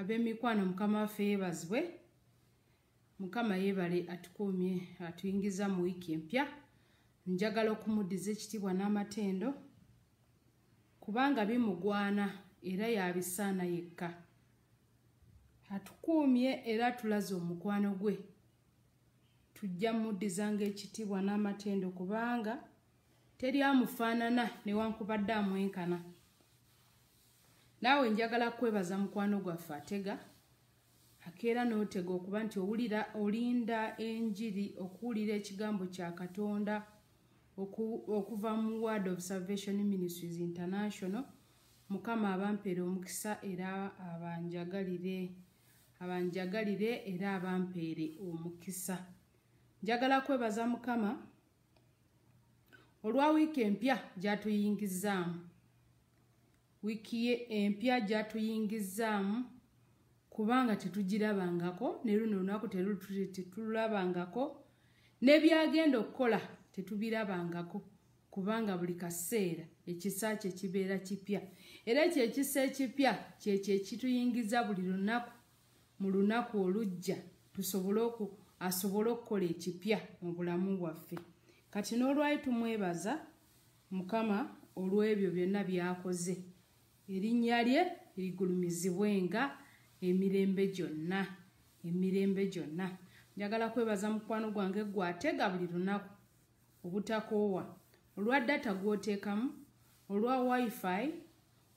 ab'emikwano mukama waffe yeebazibwe mukama yeebale atukuumye atuyingiza mu wiiki empya njagala okumuddiza ekitiibwa n'amatendo kubanga bimugwana era yabisaana yekka atukuumye era atulaze omukwano gwe tujja mmuddizanga ekitiibwa n'amatendo kubanga teryamufaanana newankubadde amwenkana naawe njagala kwebaza mukwano gwaffe atega akeera n'otega okuba nti owulira olinda enjiri okuwulira ekigambo kya katonda okuva mu word of salvation ministries international mukama abampeera omukisa era abanjagalire abanjagalire era abampeere omukisa njagala kwebaza mukama olwa wiiki empya gyatuyingizaamu wiiki ye empya gyatuyingizaamu kubanga tetugirabangako ne luno lunaku tetulabangako n'ebyagenda okukola tetubirabangako kubanga buli kaseera ekisa kye kibeera kipya era ekyo ekisa ekipya kyekyo ekituyingiza buli lunaku mu lunaku olujja tusobole oku asobole okukola ekipya mu bulamu bwaffe kati n'olwali tumwebaza mukama olw'ebyo byonna byakoze erinnya lye ligulumizibwenga emirembe gyonna emirembe gyonna njagala kwebaza mukwano gwange gwatega buli lunaku obutakoowa olwa data gwoteekamu olwa wifi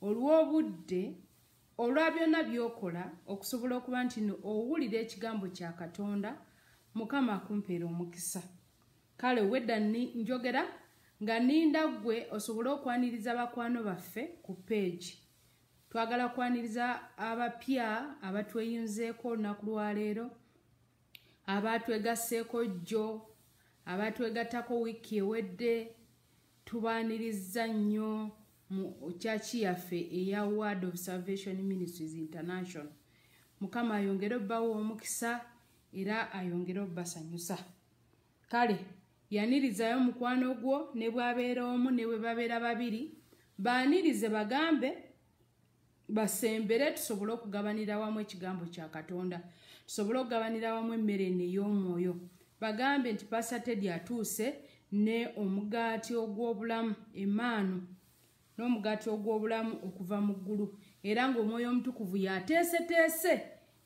olw'obudde olwa byonna by'okola okusobola okuba nti no owulira ekigambo kya katonda mukama akumpeera omukisa kale wedda njogera nga nninda ggwe osobole okwaniriza abakwano baffe ku peegi twagala kwaniriza abapya abatweyunzeeko olunaku lwaleero abatwegasseeko jjo abatwegattako wiiki ewedde tubaniriza nnyo mu kyaki yaffe eya word observation ministries international mukama ayongere obbawo omukisa era ayongere obbasanyusa kale yanirizayo mukwano gwo ne bwabeera omu ne bwe babeera babiri baanirize bagambe basembere tusobole okugabanira wamu ekigambo kya katonda tusobole okugabanira wamu emmere neyomwoyo bagambe nti pasa tedi atuuse ne omugaati ogw'obulamu emaanu n'omugaati ogw'obulamu okuva mu ggulu era ng'omwoyo omutukuvu yateeseteese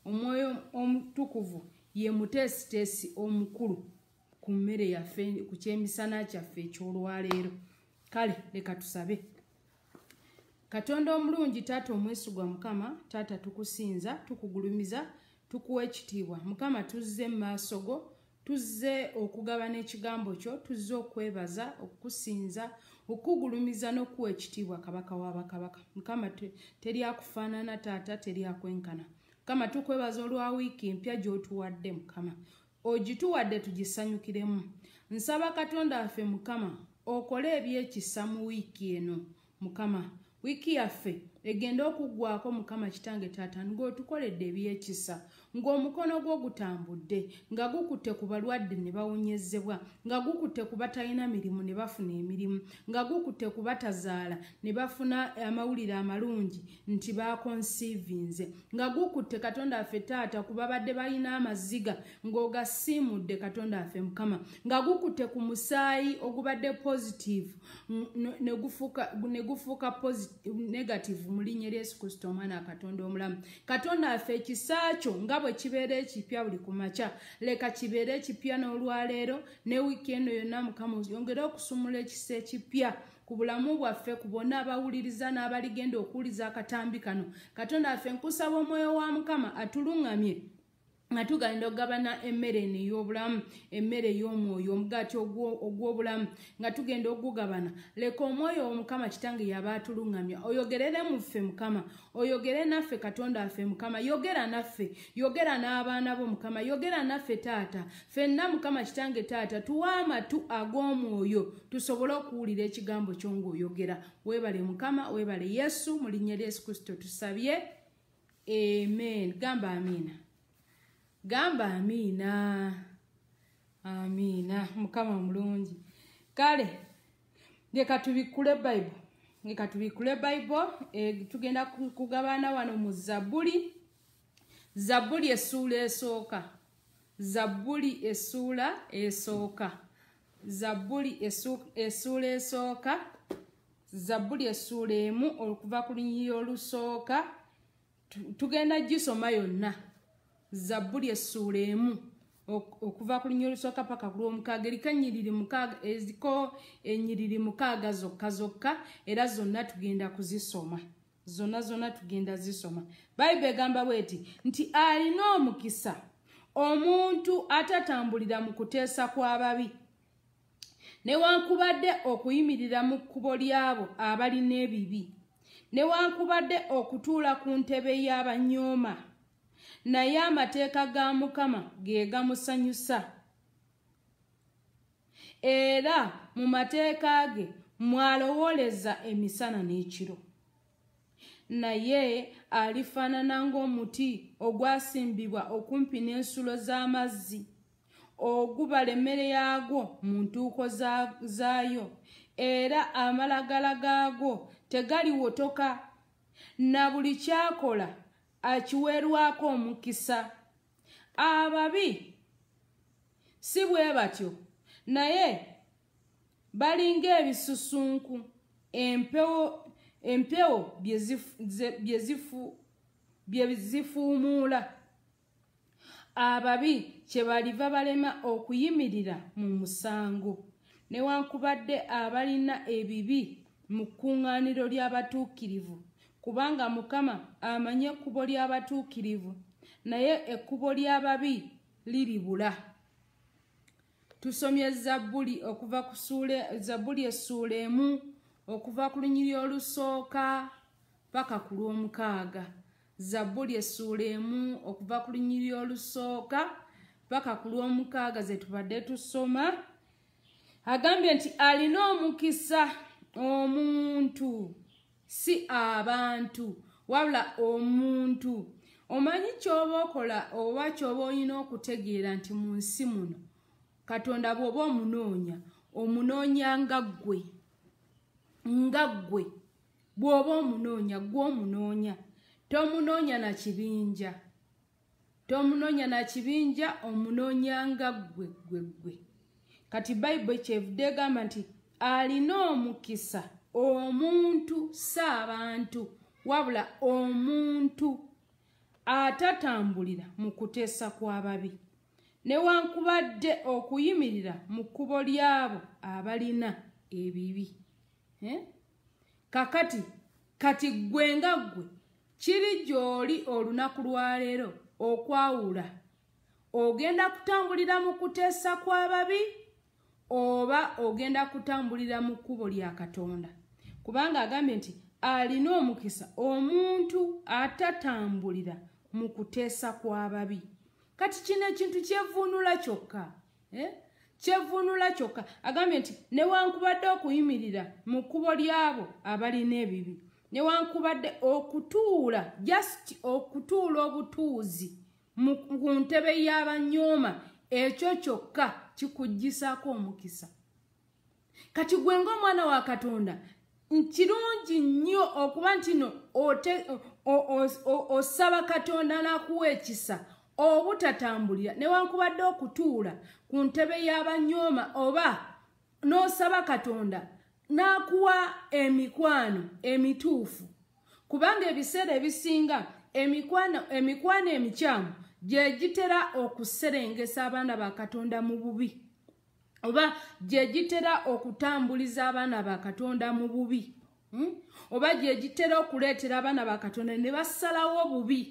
omwoyo omutukuvu ye muteesiteesi omukulu ku mmere yaffe ku kyemisana kyaffe ekyolwaleero kale leka tusabe katonda omulungi taata omwesigwa mukama taata tukusinza tukugulumiza tukuwa ekitiibwa mukama tuzze mumaaso go tuzze okugaba n'ekigambo kyo tuzze okwebaza okukusinza okugulumiza n'okuwa ekitiibwa kabaka wabakabaka mukama teryakufaanana taata teryakwenkana mukama tukwebaza olwa wiiki empya gyotuwadde mukama ogituwadde tugisanyukiremu nsaba katonda affe mukama okole ebyekisa mu wiiki eno mukama wiiki yaffe egenda okuggwako mukama kitange taata ngaotukoledde ebyekisa ng'omukono gwo gutambudde nga gukutte ku balwadde ne bawonyezebwa nga gukutte ku batalina mirimu ne bafuna emirimu nga gukutte ku batazaala ne bafuna amawulire amalungi nti bakonsiivinze nga gukutte katonda affe taata kuba badde balina amaziga ng'ogasiimudde katonda affe mukama nga gukutte ku musaayi ogubadde positive ne gufuuka negative mu linnya lya yesu kristo omwana wa katonda omulamu katonda affe ekisa kyo nga bwe kibeera ekipya buli kumakya leka kibeere ekipya n'olwaleero ne wiiki eno yonna mukama yongere okusumula ekisa ekipya ku bulamu bwaffe ku bonna abawuliriza n'abaligenda okuwuliza akatambi kano katonda affe nkusaba omwoyo wa mukama atuluŋŋamye nga tugenda okugabana emmere neyobulamu emmere y'omwoyo omugati ogw'obulamu nga tugenda okugugabana leka omwoyo womukama kitange yaba atuluŋgamya oyogerere muffe mukama oyogere naffe katonda affe mukama yogera naffe yogera n'abaana bo mukama yogera naffe taata fenna mukama kitange taata tuwa amatu ag'omwoyo tusobole okuwulira ekigambo kyo ng'oyogera weebale mukama weebale yesu mu linnya lya yesu kristo tusabye amen gamba amiina gamba amiina amiina mukama mulungi kale leka tubikkule bayibul leka tubikkule bayibul e, eh, tugenda kugabaana wano mu zabbuli zabbuli essuula esooka zabbuli essuula esooka zabbuli essuula esooka zabbuli essuula emu okuva ku linyiri olusooka tugenda gisoma yonna zabbuli essuula emu okuva ku lunyo olusooka paka ku lwomukaaga erika enyiriri mukaaga eziko enyiriri mukaaga zokka zokka era zonna tugenda kuzisoma zonna zonna tugenda zisoma bayibuli egamba bweti nti alina omukisa omuntu atatambulira mu kuteesa kw'ababi newankubadde okuyimirira mu kkubo lyabo abalina ebibi newankubadde okutuula ku ntebe y'abanyooma naye amateeka ga mukama ge gamusanyusa era mu mateeka ge mwalowoleza emisana n'ekiro naye alifaanana ng'omuti ogwasimbibwa okumpi n'ensulo z'amazzi ogubala emmere yaagwo mu ntuuko zaayo era amalagala gaagwo tegaliwotoka na buli kyakola akiweerwako omukisa ababi si bwe batyo naye bali ng'ebisusunku empewo empewo bye zifuumuula ababi kye baliva balema okuyimirira mu musango newankubadde abalina ebibi mu kkuŋŋaaniro ly'abatuukirivu kubanga mukama amanye ekkubo ly'abatuukirivu naye ekkubo ly'ababi liribula tusomye zabbuli okuva zabbuli essuula emu okuva ku lunyiri olusooka paka ku lw'omukaaga zabbuli essuula emu okuva ku lunyiri olusooka paka ku lw'omukaaga ze tubadde tusoma agambye nti alina omukisa omuntu si abantu wabula omuntu omanyi kyoba okola oba kyoba olina okutegeera nti mu nsi muno katonda bw'oba omunoonya omunoonya nga ggwe nga ggwe bw'oba omunoonya gwe omunoonya tomunoonya na kibinja tomunoonya na kibinja omunoonya nga ggwe ggwe ggwe kati bayibuli kyevudde egamba nti alina omukisa omuntu si abantu wabula omuntu atatambulira mu kuteesa kw'ababi newankubadde okuyimirira mu kkubo lyabo abalina ebibi eh? kakati kati ggwe nga ggwe kiri gy'oli olunaku lwaleero okwawula ogenda kutambulira mu kuteesa kw'ababi oba ogenda kutambulira mu kkubo lya katonda kubanga agambye nti alina omukisa omuntu atatambulira mu kuteesa kw'ababi kati kino ekintu kyevuunula kyokka eh? kyevuunula kyokka agambye nti newankubadde okuyimirira mu kkubo lyabo abalina ebibi newankubadde okutuula just okutuula obutuuzi ku ntebe y'abanyooma ekyo kyokka kikugisaako omukisa kati gwe ngaomwana wa katonda kirungi nnyo okuba nti no osaba katonda nakuwa ekisa obutatambulira newankubadde okutuula ku ntebe y'abanyooma oba n'osaba katonda n'akuwa emikwano emituufu kubanga ebiseera ebisinga emikwano emikyamu gye gitera okuserengesa abaana ba katonda mu bubi oba gye gitera okutambuliza abaana bakatonda mu bubi hmm? oba gye gitera okuleetera abaana bakatonda ne basalawo bubi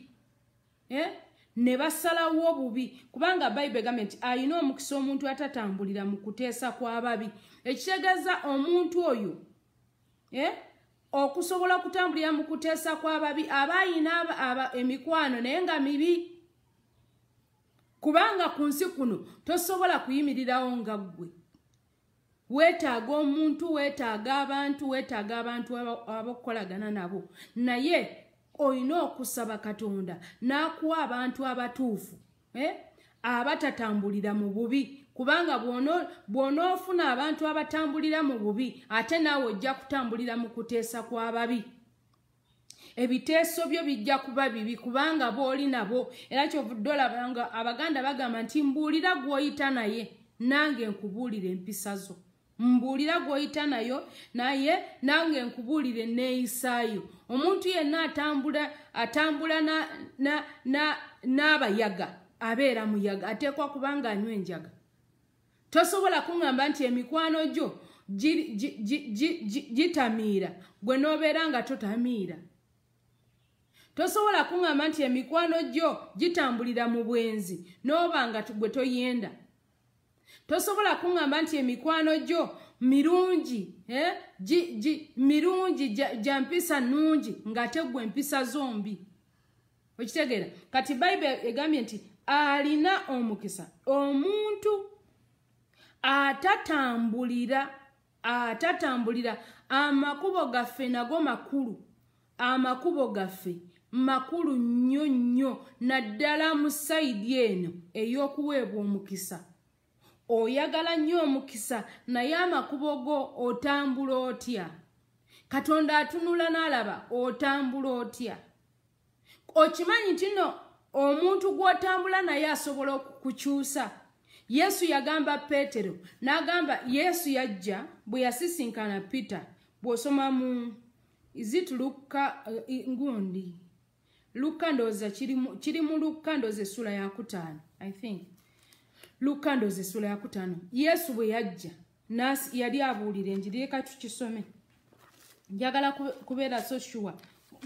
eh? ne basalawo bubi kubanga bayibule egambye nti ayina omukisa omuntu atatambulira mu kuteesa kw'ababi ekitegeeza omuntu oyo eh? okusobola okutambulira mu kuteesa kw'ababi aba ayina emikwano naye nga mibi Kubanga kunsi kuno tosobola kuyimirirawo nga ggwe. Weetaaga omuntu, weetaaga abantu, weetaaga abantu abakolagana nabo. Naye olina okusaba Katonda n'akuwa abantu abatuufu eh? abatatambulira mu bubi. Kubanga bw'onoofuna abantu abatambulira mu bubi ate naawe ojja kutambulira mu kuteesa kw'ababi. ebiteeso byo bijja kuba bibi kubanga booli nabo era kyovuddeolabanga abaganda bagamba nti mbuulira gwoyita naye nange nkubuulira empisa zo mbuulira gwoyita nayo naye nange nkubuulira enneeyisaayo omuntu yenna atambula atambula n'abayaga abeera muyaga ateekwa kubanga anywa enjaga tosobola kuŋŋamba nti emikwano gyo gitamiira gwe n'obeera nga totamiira tosobola kuŋama nti emikwano gyo gitambulira mu bwenzi n'obanga gwe toyenda tosobola kuŋama nti emikwano gyo mirungi eh, mirungi gya mpisa nungi ngate gwe empisa zombi okitegeera kati bayibuli egambye nti alina omukisa omuntu atatambulira atatambulira amakubo gaffe nago makulu amakubo gaffe makulu nnyo nnyo naddala mu sayidi eno ey'okuweebwa omukisa oyagala nnyo omukisa naye amakubo go otambula otya katonda atunula n'alaba otambula otya okimanyi tino omuntu gw'otambula naye asobola okukukyusa yesu yagamba peetero n'agamba yesu yajja bwe yasisinkana peter bw'osoma mu zitulukka uh, eh, eh, ngundi luka ndoza kiri mu luka ndoza esula yakutaano i think luka ndoza esula yakutaano yesu bwe yajja nasi yali abuulira enjiri eka tukisome njagala kubeera so sure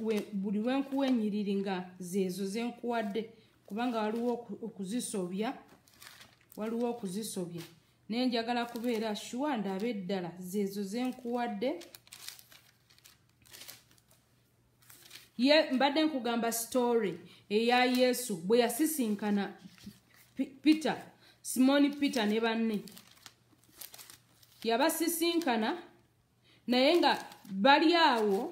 we, buli wenkuwa enyiriri nga zeezo zenkuwadde kubanga waliwo okuzisobya waliwo okuzisobya naye njagala kubeera sure ndaba eddala zeezo zenkuwadde ye mbadde nkugamba story eya yesu bwe yasisinkana peter simoni peter ne banne yabasisinkana naye nga bali awo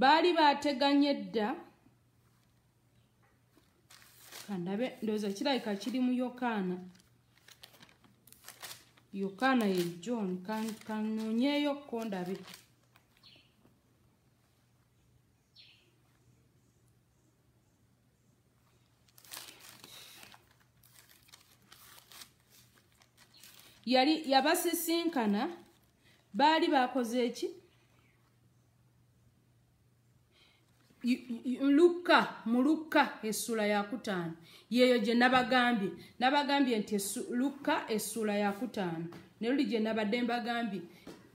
baali bateganye dda kandabe ndowooza kirabika kiri mu yokaana yokaana yejjon kanoonyeeyo kondabe ka yali yabasisinkana baali bakoze eki lukka mu lukka essuula yakutaano yeeyo gye nabagambye nabagambye nti lukka essuula yakutaano ne luli gye nabadde mbagambye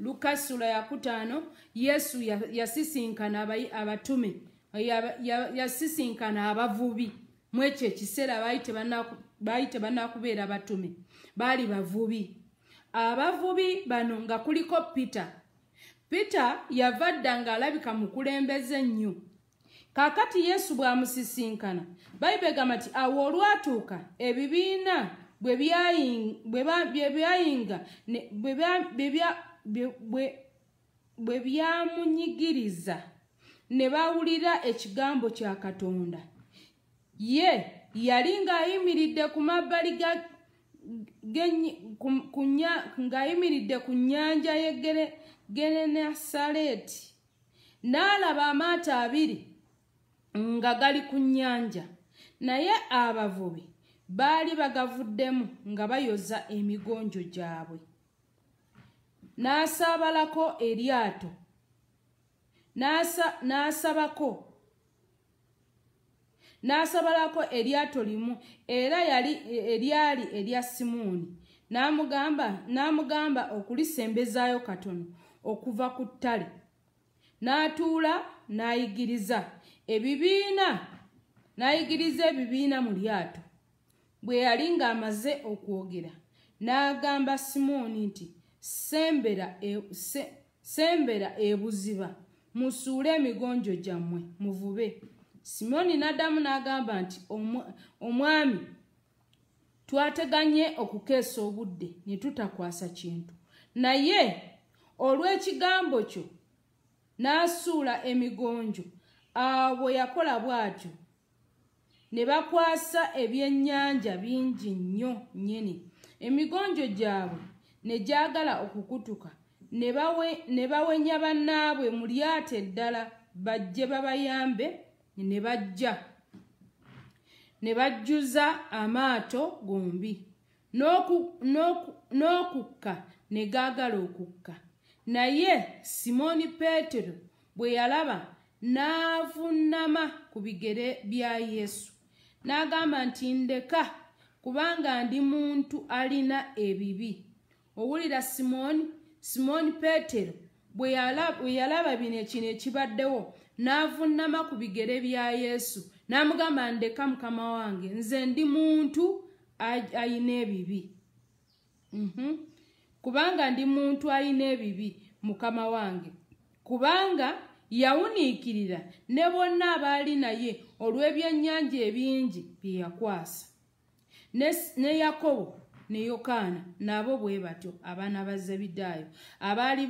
lukka essuula yakutaano yesu yasisinkana abatume yasisinkana abavubi mu ekyo ekiseera baali tebannakubeera batume baali bavubi abavubi bano nga kuliko peter peter yava dda ng'alabika mukulembeze nnyo kaakati yesu bw'amusisinkana bayibe gamba nti awo olwatuuka ebibiina bwe byayinga bwe byamunyigiriza ne bawulira ekigambo kya katonda ye yali ng'ayimiridde ku mabbali ng'ayimiridde ku nnyanja ye genenasaleeti n'alaba amaato abiri nga gali ku nnyanja naye abavubi baali bagavuddemu nga bayoza emigonjo gyabwe n'asaabalako eryato n'asabako n'asobolako eryato limu era yali eryali erya simuuni n'amugamba n'amugamba okulisembezaayo katono okuva ku ttale n'atuula n'ayigiriza ebibiina n'ayigiriza ebibiina mu lyato bwe yali ng'amaze okwogera n'agamba simooni nti sembera, e, se, sembera ebuziba musuule emigonjo gyammwe muvube simoni n'addamu n'agamba nti omwami twateganye okukeesa obudde ne tutakwasa kintu naye olw'ekigambo kyo n'asuula emigonjo abo yakola bw'atyo ne bakwasa ebyennyanja bingi nnyo nnyini emigonjo gyabwe ne gyagala okukutuka ne bawenya bannaabwe mu lyato eddala bajje babayambe ne bajja ne bajjuza amaato gombi n'okukka ne gaagala okukka naye simooni peetero bwe yalaba n'avunnama ku bigere bya yesu n'agamba nti ndeka kubanga ndi muntu alina ebibi owulira simooni simooni peetero bwe yalaba bino ekino ekibaddewo n'avunnama ku bigere bya yesu n'amugamba ndeka mukama wange nze ndi muntu ayina ebibi mhm. kubanga ndi muntu ayina ebibi mukama wange kubanga yawuniikirira ne bonna abaali naye olw'ebyennyanja ebingi bye yakwasa ne yakobo ne yokaana nabo bwe batyo abaana ba zebidaayo abaali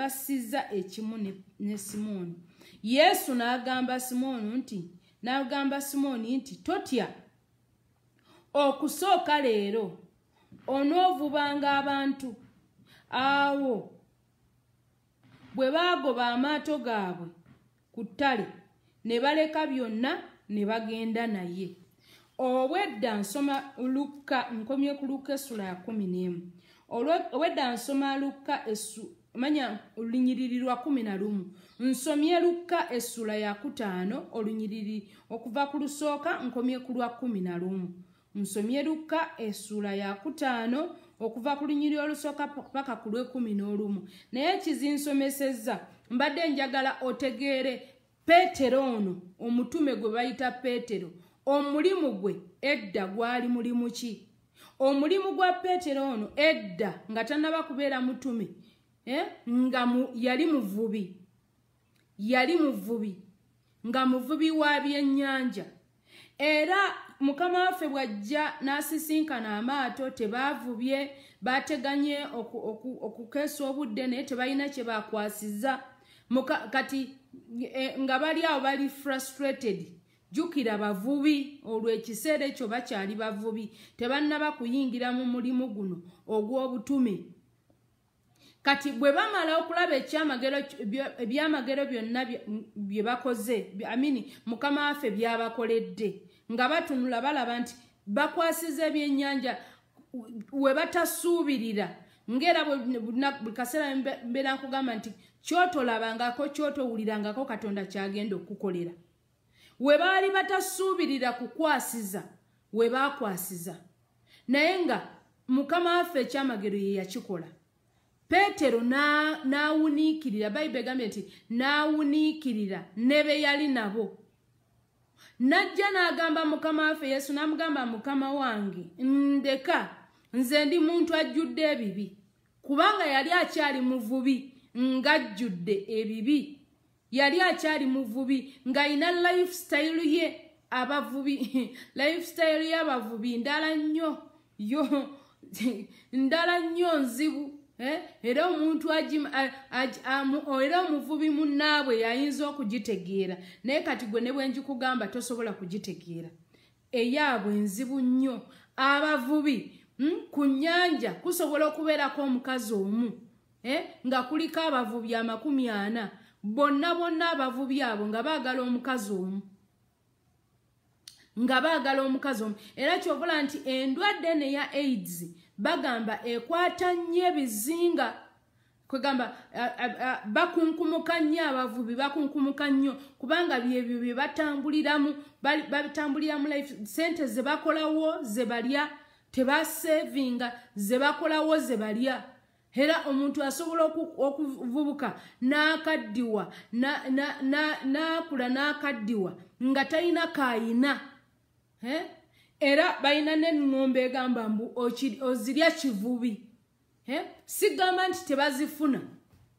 basizza ekimu ne simooni yesu n'agamba simoni nti n'agamba simoni nti totya okusooka leero onoovubanga abantu awo bwe baagoba amaato gaabwe ku ttale ne baleka byonna ne bagenda naye obwedda nsoma lukka nkomye ku lukka essula yakumi n'emu obwedda nsoma lukka manya olunyiriri lwa kumi na lumu nsomye lukka essula ya kutaano olunyiriri okuva ku lusooka nkomye ku lwa kumi na lumu nsomye lukka essula ya kutaano okuva ku lunyiriri olusooka paka ku lwekumi n'olumu naye kizinsomesezza mbadde njagala otegeere peetero ono omutume gwe bayita peetero omulimu gwe edda gwali mulimu ki omulimu gwa peetero ono edda nga tannaba kubeera mutume Eh? nga yali muvubi yali muvubi nga muvubi wabyennyanja era mukama waffe bw'ajja n'asisinkana amaato tebaavubye baateganye okukesa obudde naye tebalina kye bakwasiza kati e, nga bali awo bali frustrated jjukira bavubi olwo ekiseera ekyo bakyali bavubi tebannaba kuyingira mu mulimu guno ogw'obutume kati bwe bamala okulaba ebyamagero byonna bye bakoze amini mukama waffe byabakoledde nga batunula balaba nti bakwasiza ebyennyanja we batasuubirira ngaera buli kaseera mbeera nkugamba nti kyotolabangako kyotowulirangako katonda kyagenda okukolera we baali batasuubirira kukwasiza we bakwasiza naye nga mukama waffe ekyamagero ye yakikola peetero n'awuniikirira bayibuli egambye nti n'awuniikirira ne be yali nabo najja n'agamba mukama waffe yesu n'amugamba mukama wange ndeka nze ndi muntu ajjudde ebibi kubanga yali akyali muvubi ng'ajjudde ebibi yali akyali muvubi ng'ayina life style ye abavubi life style ye abavubi ndala nnyo yo ndala nnyo nzibu Eh? era omuntu era omuvubi munaabwe yayinza okugitegeera naye kati gwe ne bwe njikugamba tosobola kugitegeera eyaabwe nzibu nnyo abavubi hmm? ku nnyanja kusobola okubeerako omukazi omu eh? nga kuliko abavubi amakumi ana bonna bonna abavubi abo nga baagala omukazi omu nga baagala omukazi omu era kyobula nti endwadde neya aids bagamba ekwata nnyo ebizinga kwegamba bakunkumuka nnyo abavubi bakunkumuka nnyo kubanga byebyo bye batambuliramu babitambuliramu life sente ze bakolawo ze balya tebaseevinga ze bakolawo ze balya era omuntu asobola okuvubuka n'akaddiwa naakula n'akaddiwa nga talina kaayina era balina n'eŋŋomba egamba mbu ozirya kivubi sigamba nti tebazifuna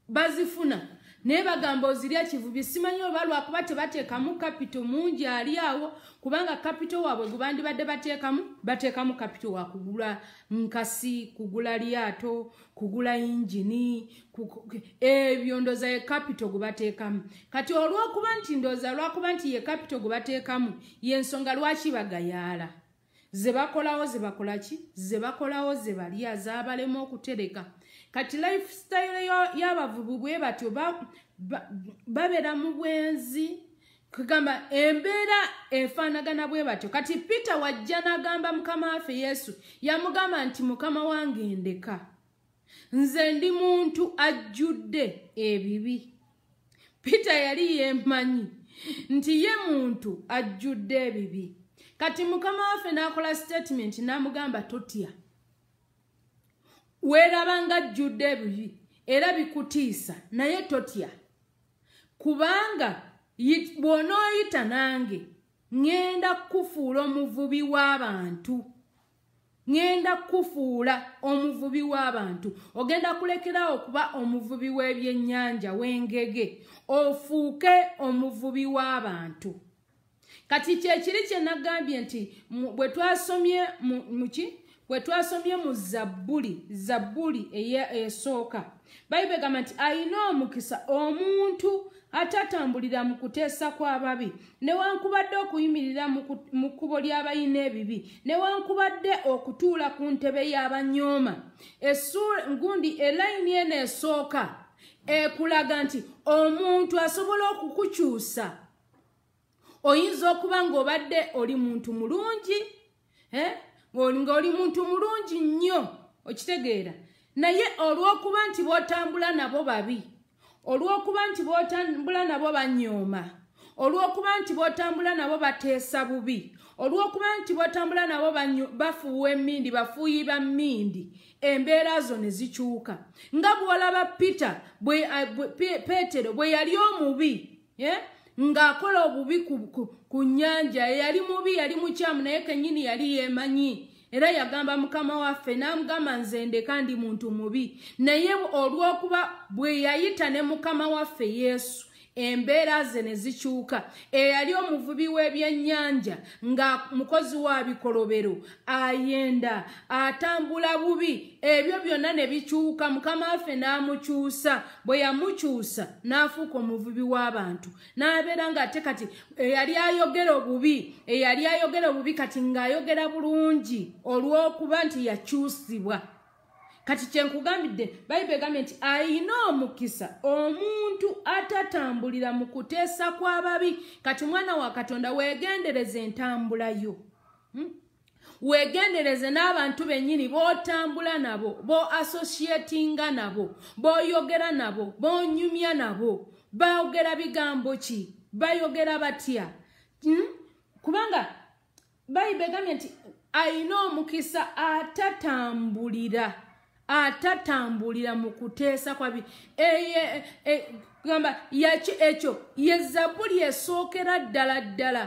bazifuna naye bagamba ozirya kivubi simanyi oba lwakuba tebateekamu kapito mungi ali awo kubanga kapito waabwe gubandibadde bateekamu bateekamu kapito wa kugula nkasi kugula lyato kugula yingini ebyo ndoza ye kapito gubateekamu kati olwokuba nti ndoza lwakuba nti ye kapito gubateekamu yensonga lwaki bagayaala ze bakolawo ze bakola ki ze bakolawo ze balya z'abalema okutereka kati lifestyle y'abavubu bwe batyo babeera mu bwenzi kugamba embeera efaanagana bwe batyo kati peter wajja n'agamba mukama waffe yesu yamugamba nti mukama wange ndeka nze ndi muntu ajjudde ebibi peter yali yemanyi nti ye muntu ajjudde ebibi kati mukama waffe n'akola sitatimenti n'amugamba totya weerabanga ajjudde ebibi era bikutiisa naye totya kubanga bw'onooyita nange ŋŋenda kukufuula omuvubi w'abantu ŋŋenda kukufuula omuvubi w'abantu ogenda kulekerawo okuba omuvubi w'ebyennyanja w'engege ofuuke omuvubi w'abantu kati kye kiri kye nagambye nti bwe twasomye muki bwe twasomye mu zabbuli zabbuli esooka bayibe gamba nti ayina omukisa omuntu atatambulira mu kuteesa kw'ababi newankubadde okuyimirira mu kkubo ly'abayina ebibi newankubadde okutuula ku ntebe y'abanyooma gundi elayini eno esooka ekulaga nti omuntu asobola okukukyusa oyinza okuba ngaobadde oli muntu mulungi eh? ngaoli muntu mulungi nnyo okitegeera naye olwokuba nti botambula nabo babi olwokuba nti botambula nabo banyooma olwokuba nti botambula nabo bateesa bubi olwokuba nti botambula nabo bafuuwa emindi bafuuyiba mindi embeera zo ne zikyuka nga bwolaba peter peetero bwe yali omubi yeah? ng'akola obubi ku, ku, ku nyanja yali mubi yali mukyamu naye kenyini yali yemanyi era yagamba mukama waffe n'amugamba nze ndeka ndi muntu mubi naye olw'okuba bwe yayita ne mukama waffe yesu embeera ze ne zikyuka eyali omuvubi w'ebyennyanja nga mukozi wa bikolobero ayenda atambula bubi ebyo byonna ne bikyuka mukama waffe n'amukyusa bwe yamukyusa n'afuuka omuvubi w'abantu n'abeera nga ate kati eyali ayogera obubi eyali ayogera obubi kati ng'ayogera bulungi olw'okuba nti yakyusibwa kati kyenkugambidde bayibuli egambye nti ayina omukisa omuntu at tambulira mu kuteesa kw'ababi kati mwana wa katonda weegendereze entambula yo hmm? weegendereze n'abantu bennyini b'otambula nabo b'asosiyetinga nabo b'oyogera nabo b'onyumya nabo bayogera bigambo ki bayogera batya hmm? kubanga bayibe egambye nti ayina omukisa atatambulira atatambulira mu kuteesa kwabi kugamba yaki ekyo ye zabbuli esookera ddala ddala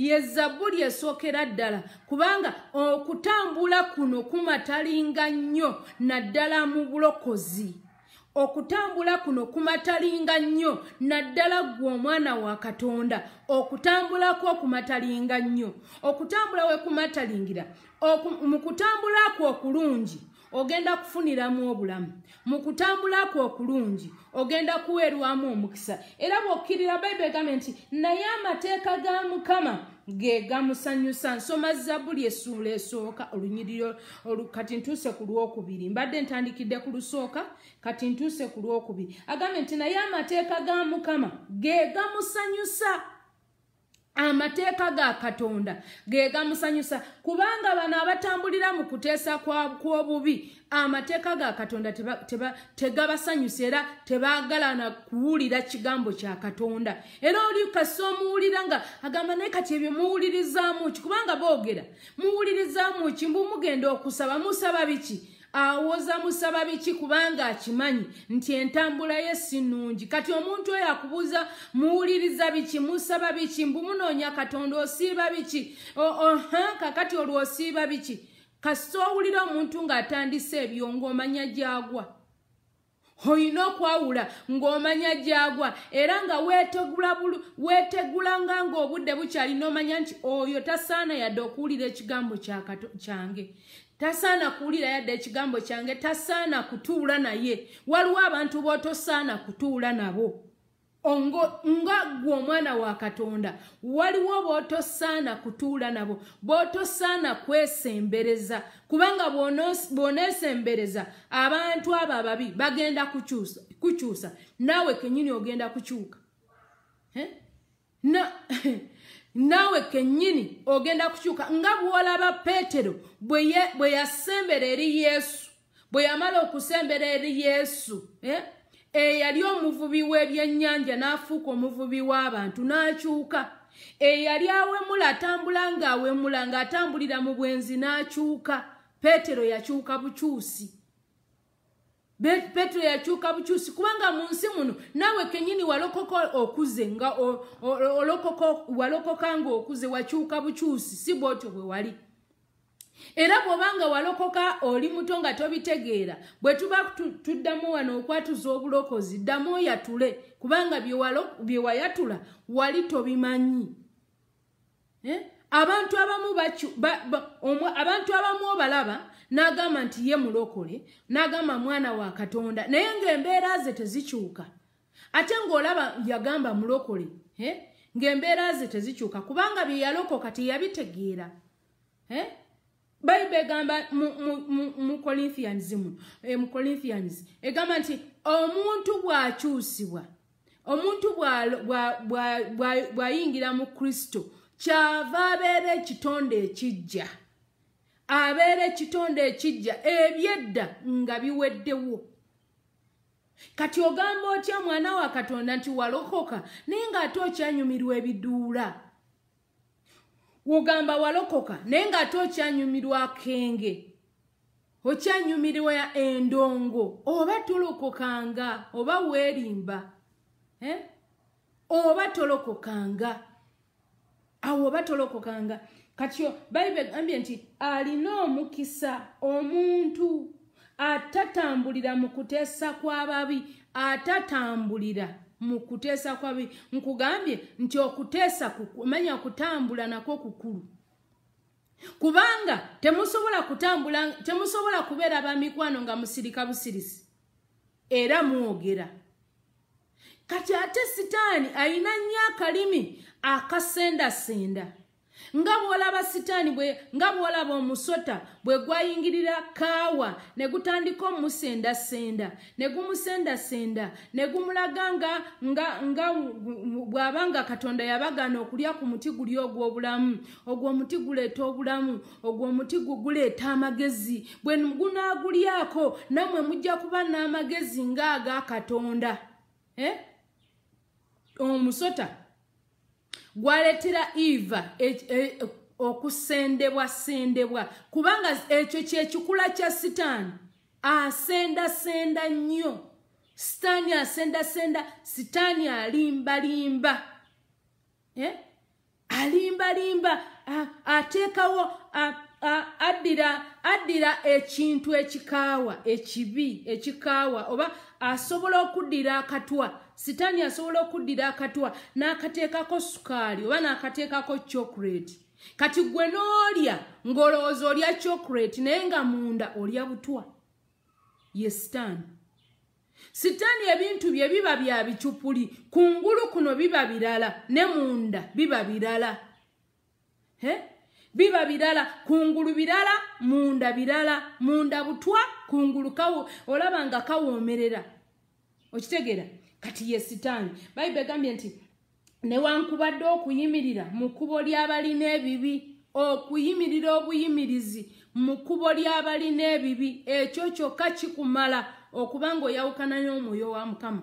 ye zabbuli esookera ddala kubanga okutambula kuno kumatalinga nnyo naddala mu bulokozi okutambula kuno kumatalinga nnyo naddala gwe omwana wa katonda okutambulako okumatalinga nnyo okutambula we kumatalingira mu kutambulako okulungi ogenda kufuniramu obulamu mu kutambulako okulungi ogenda kuweerwamu omukisa era bw'okkirira bayibuli egambe nti naye amateeka ga mukama ge gamusanyusa nsoma zabuli essuula esooka olunyiriro kati ntuuse ku lwokubiri mbadde ntandikidde ku lusooka kati ntuuse ku lwokubiri agambe nti naye amateeka ga mukama ge gamusanyusa amateeka ga katonda ge gamusanyusa kubanga bano abatambulira mu kuteesa kw'obubi amateeka ga katonda tegabasanyusa era tebaagalana kuwulira kigambo kya katonda era oli kasa omuwulira nga agamba naye kati ebyo muwulirizaamu ki kubanga boogera muwulirizaamu ki mbumugenda okusaba musaba biki awoza musaba biki kubanga akimanyi nti entambula ye si nnungi kati omuntu oyo akubuuza muwuliriza biki musaba biki mbumunoonya katonda osiiba biki kakati olwo osiiba biki kasita owulira omuntu ng'atandisa ebyo ng'omanya gyagwa oyina okwawula ng'omanya gyagwa era nga weetegulanga nga obudde bukyalina omanya nti oyo tasaana yadde okuwulira ekigambo kyange tasaana kuwulirayo adda ekigambo kyange tasaana kutuula naye waliwo abantu b'otosaana kutuula nabo nga gwe omwana wa katonda waliwo b'otosaana kutuula nabo b'otosaana kwesembereza kubanga bw'oneesembereza abantu abo ababi bagenda kukyusa naawe kenyini ogenda kukyuka naawe kennyini ogenda kukyuka nga bwolaba peetero bwe yasembera eri yesu bwe yamala okusembera eri yesu eyali eh, e, omuvubi w'ebyennyanja n'afuuka omuvubi w'abantu n'akyuka eyali awemula atambula ng'awemula ng'atambulira mu bwenzi n'akyuka peetero yakyuka bukyusi petero yakyuka bukyusi kubanga mu nsi muno naawe kenyini walokoka okuze nga olokoka walokoka nga okuze wakyuka bukyusi si bwotyo bwe wali era bw'obanga walokoka oli muto nga tobitegeera bwe tuba tuddamu wano okwatuza obulokozi ddamu oyatule kubanga bye wayatula wali tobimanyi eh? abantu abamu abantu abamu obalaba n'agamba nti ye mulokole n'agamba mwana wa katonda naye ng'embeera ze tezikyuka ate ng'olaba yagamba mulokole ng'embeera ze tezikyuka kubanga bye yalokoka teyabitegeera bayibe egamba mucorinthians eh, egamba nti omuntu bw'akyusibwa omuntu bw'ayingira mu kristo kyava abeera ekitonde ekijja abeera ekitonde ekijja ebyedda nga biweddewo kati ogamba otya mwana wa katonda nti walokoka naye ng'ate okyanyumirwa ebiduula ogamba walokoka naye ng'ate okyanyumirwa akenge okyanyumirwa endongo oba tolokokanga oba weerimba eh? oba tolokokanga awo oba tolokokanga eh? katyo bayibuli egambye nti alina omukisa omuntu atatambulira mu kuteesa kw'ababi atatambulira mu kuteesa kwabi nkugambye nti okuteesa omanya okutambula nakwo kukulu kubanga temusobola kutambula temusobola kubeera bamikwano nga musirika busirisi era mwogera kati ate sitaani ayina nnyo akalimi akasendasenda senda. nga bwolaba sitaani bwe nga bwolaba omusota bwe gwayingirira kaawa ne gutandika omusendasenda ne gumusendasenda ne gumulaga nga bw'aba nga katonda yabagaana okulya ku muti guli ogw'obulamu ogwo omuti guleeta obulamu ogwo omuti guguleeta amagezi bwe gunaagulyako nammwe mujja kuba n'amagezi ngaaga katonda eh? omusota eh? gwaleetera eva e- e- okusendebwa sendebwa kubanga ekyo kyekikula kya sitaani asendasenda nnyo sitaani asendasenda sitaani alimbalimba alimbalimba e? ateekawo addira addira ekintu ekikaawa ekibi ekikaawa oba asobola okuddira akatwa sitaani asobola okuddira akatwa n'akateekako sukaali oba n'akateekako chokuleeti kati gwe n'olya ng'olowooza olya chokuleeti naye nga munda olya butwa ye sitaani sitaani ebintu bye biba bya bicupuli kungulu kuno biba birala ne munda biba birala e biba birala kungulu birala munda birala munda butwa kungulu olaba nga kawoomerera okitegera kati ye sitaani bayibuli egambye nti newankubadde okuyimirira mu kkubo ly'abalina ebibi okuyimirira obuyimirizi mu kkubo ly'abalina ebibi ekyo kyokka kikumala okuba ng'oyawukanayo omwoyo wa mukama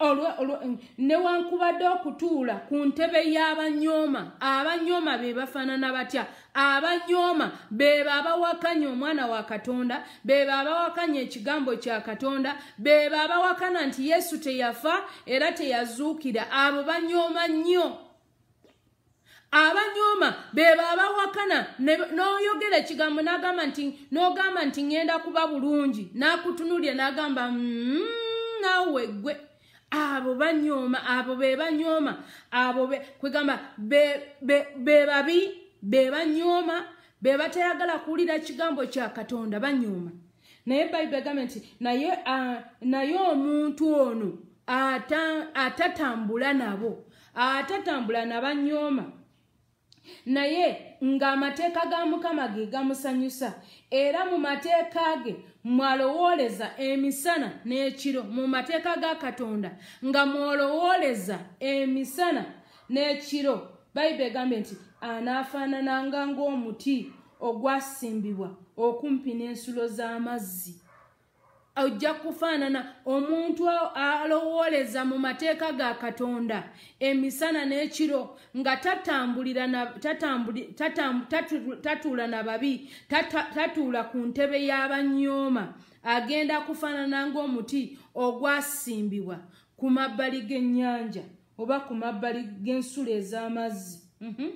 Eh, newankubadde okutuula ku ntebe y'abanyooma abanyooma be bafaanana batya abanyooma beebo abawakanya omwana wa katonda beebo abawakanya ekigambo kya katonda beebo abawakana nti yesu teyafa era teyazuukira abo banyooma nnyo abanyooma beebo abawakana n'oyogera ekigambo n'agamba nti n'ogamba nti ŋŋenda kuba bulungi n'akutunulya n'agamba mm, naawe gwe mm, abo banyooma abo be banyooma abo kwegamba be babi be banyooma be batayagala kuwulira kigambo kya katonda banyooma naye bayibuli egambe nti naye omuntu ono atatambula nabo atatambula nabanyooma naye ng'amateeka ga mukama ge gamusanyusa era mu mateeka ge mwalowooleza emisana n'ekiro mu mateeka ga katonda nga mwolowooleza emisana n'ekiro bayibuli egambye nti anaafaanananga ng'omuti ogwasimbibwa okumpi n'ensulo z'amazzi ojja kufaanana omuntu alowooleza mu mateeka ga katonda emisana n'ekiro nga tatambulira tatuula na babi tatuula ku ntebe y'abanyooma agenda kufaanana ng'omuti ogwasimbibwa ku mabbali g'ennyanja oba ku mabbali g'ensula ez'amazzi mhm.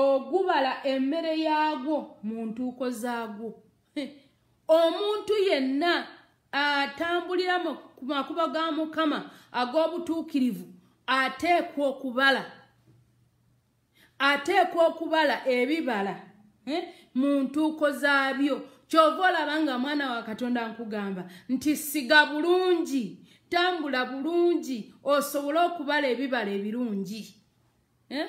ogubala emmere yaagwo mu ntuuko zaagwo omuntu yenna atambulira ku makuba ga mukama ag'obutuukirivu ateekwa okubala ateekwa okubala ebibala eh, mu ntuuko zaabyo kyova olaba nga mwana wa katonda nkugamba nti siga bulungi tambula bulungi osobole okubala ebibala ebirungi eh,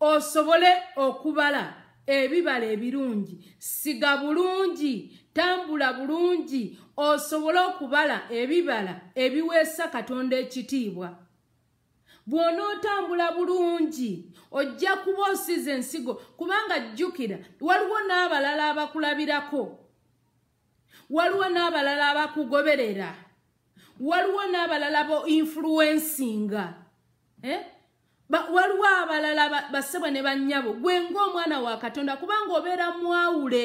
osobole okubala ebibala ebirungi siga bulungi tambula bulungi osobole okubala ebibala ebiweesa katonda ekitiibwa bw'onootambula bulungi ojja kuba osiza ensigo kubanga jjukira waliwo n'abalala abakulabirako waliwo n'abalala abakugoberera waliwo n'abalala bo influensinga eh? waliwo abalala bassebwe ne bannyabo gwe ng'omwana wa katonda kubanga obeera mwawule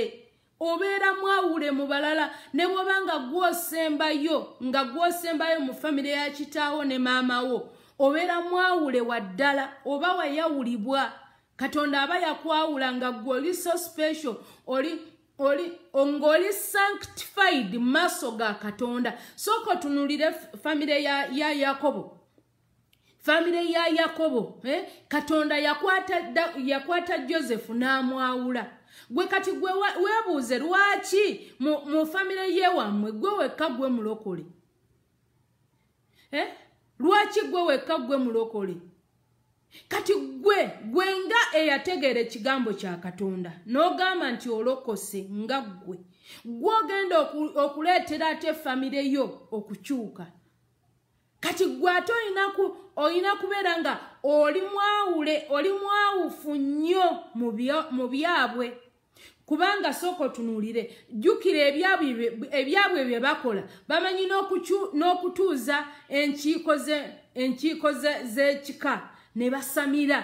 obeera mwawule mu balala ne bwoba nga gwosembayo nga gwosembayo mu famire ya kitaawo ne maamawo obeera mwawule wa ddala oba wayawulibwa katonda aba yakwawula nga gwe oli so special oli oli ngaoli sanctified mu maaso ga katonda sooka otunulire famire ya, ya yakobo famire ya yakobo eh? katonda yakwata, da, yakwata joseph n'amwawula gwe kati gwe webuuze lwaki mu famire ye wammwe gwe wekka gwe mulokole eh? lwaki gwe wekka gwe mulokole kati gwe gwenga eyategeera ekigambo kya katonda n'ogamba nti olokose nga ggwe gwogenda okuleetera ate efamire yo okukyuka kati gwe ate olinaku olina kubeera nga oli mwawule oli mwawufu nnyo mu byabwe kubanga sooka otunuulire jjukira ebyabwe bye bakola bamanyi n'okutuuza enkiiko z'ekika ne basamira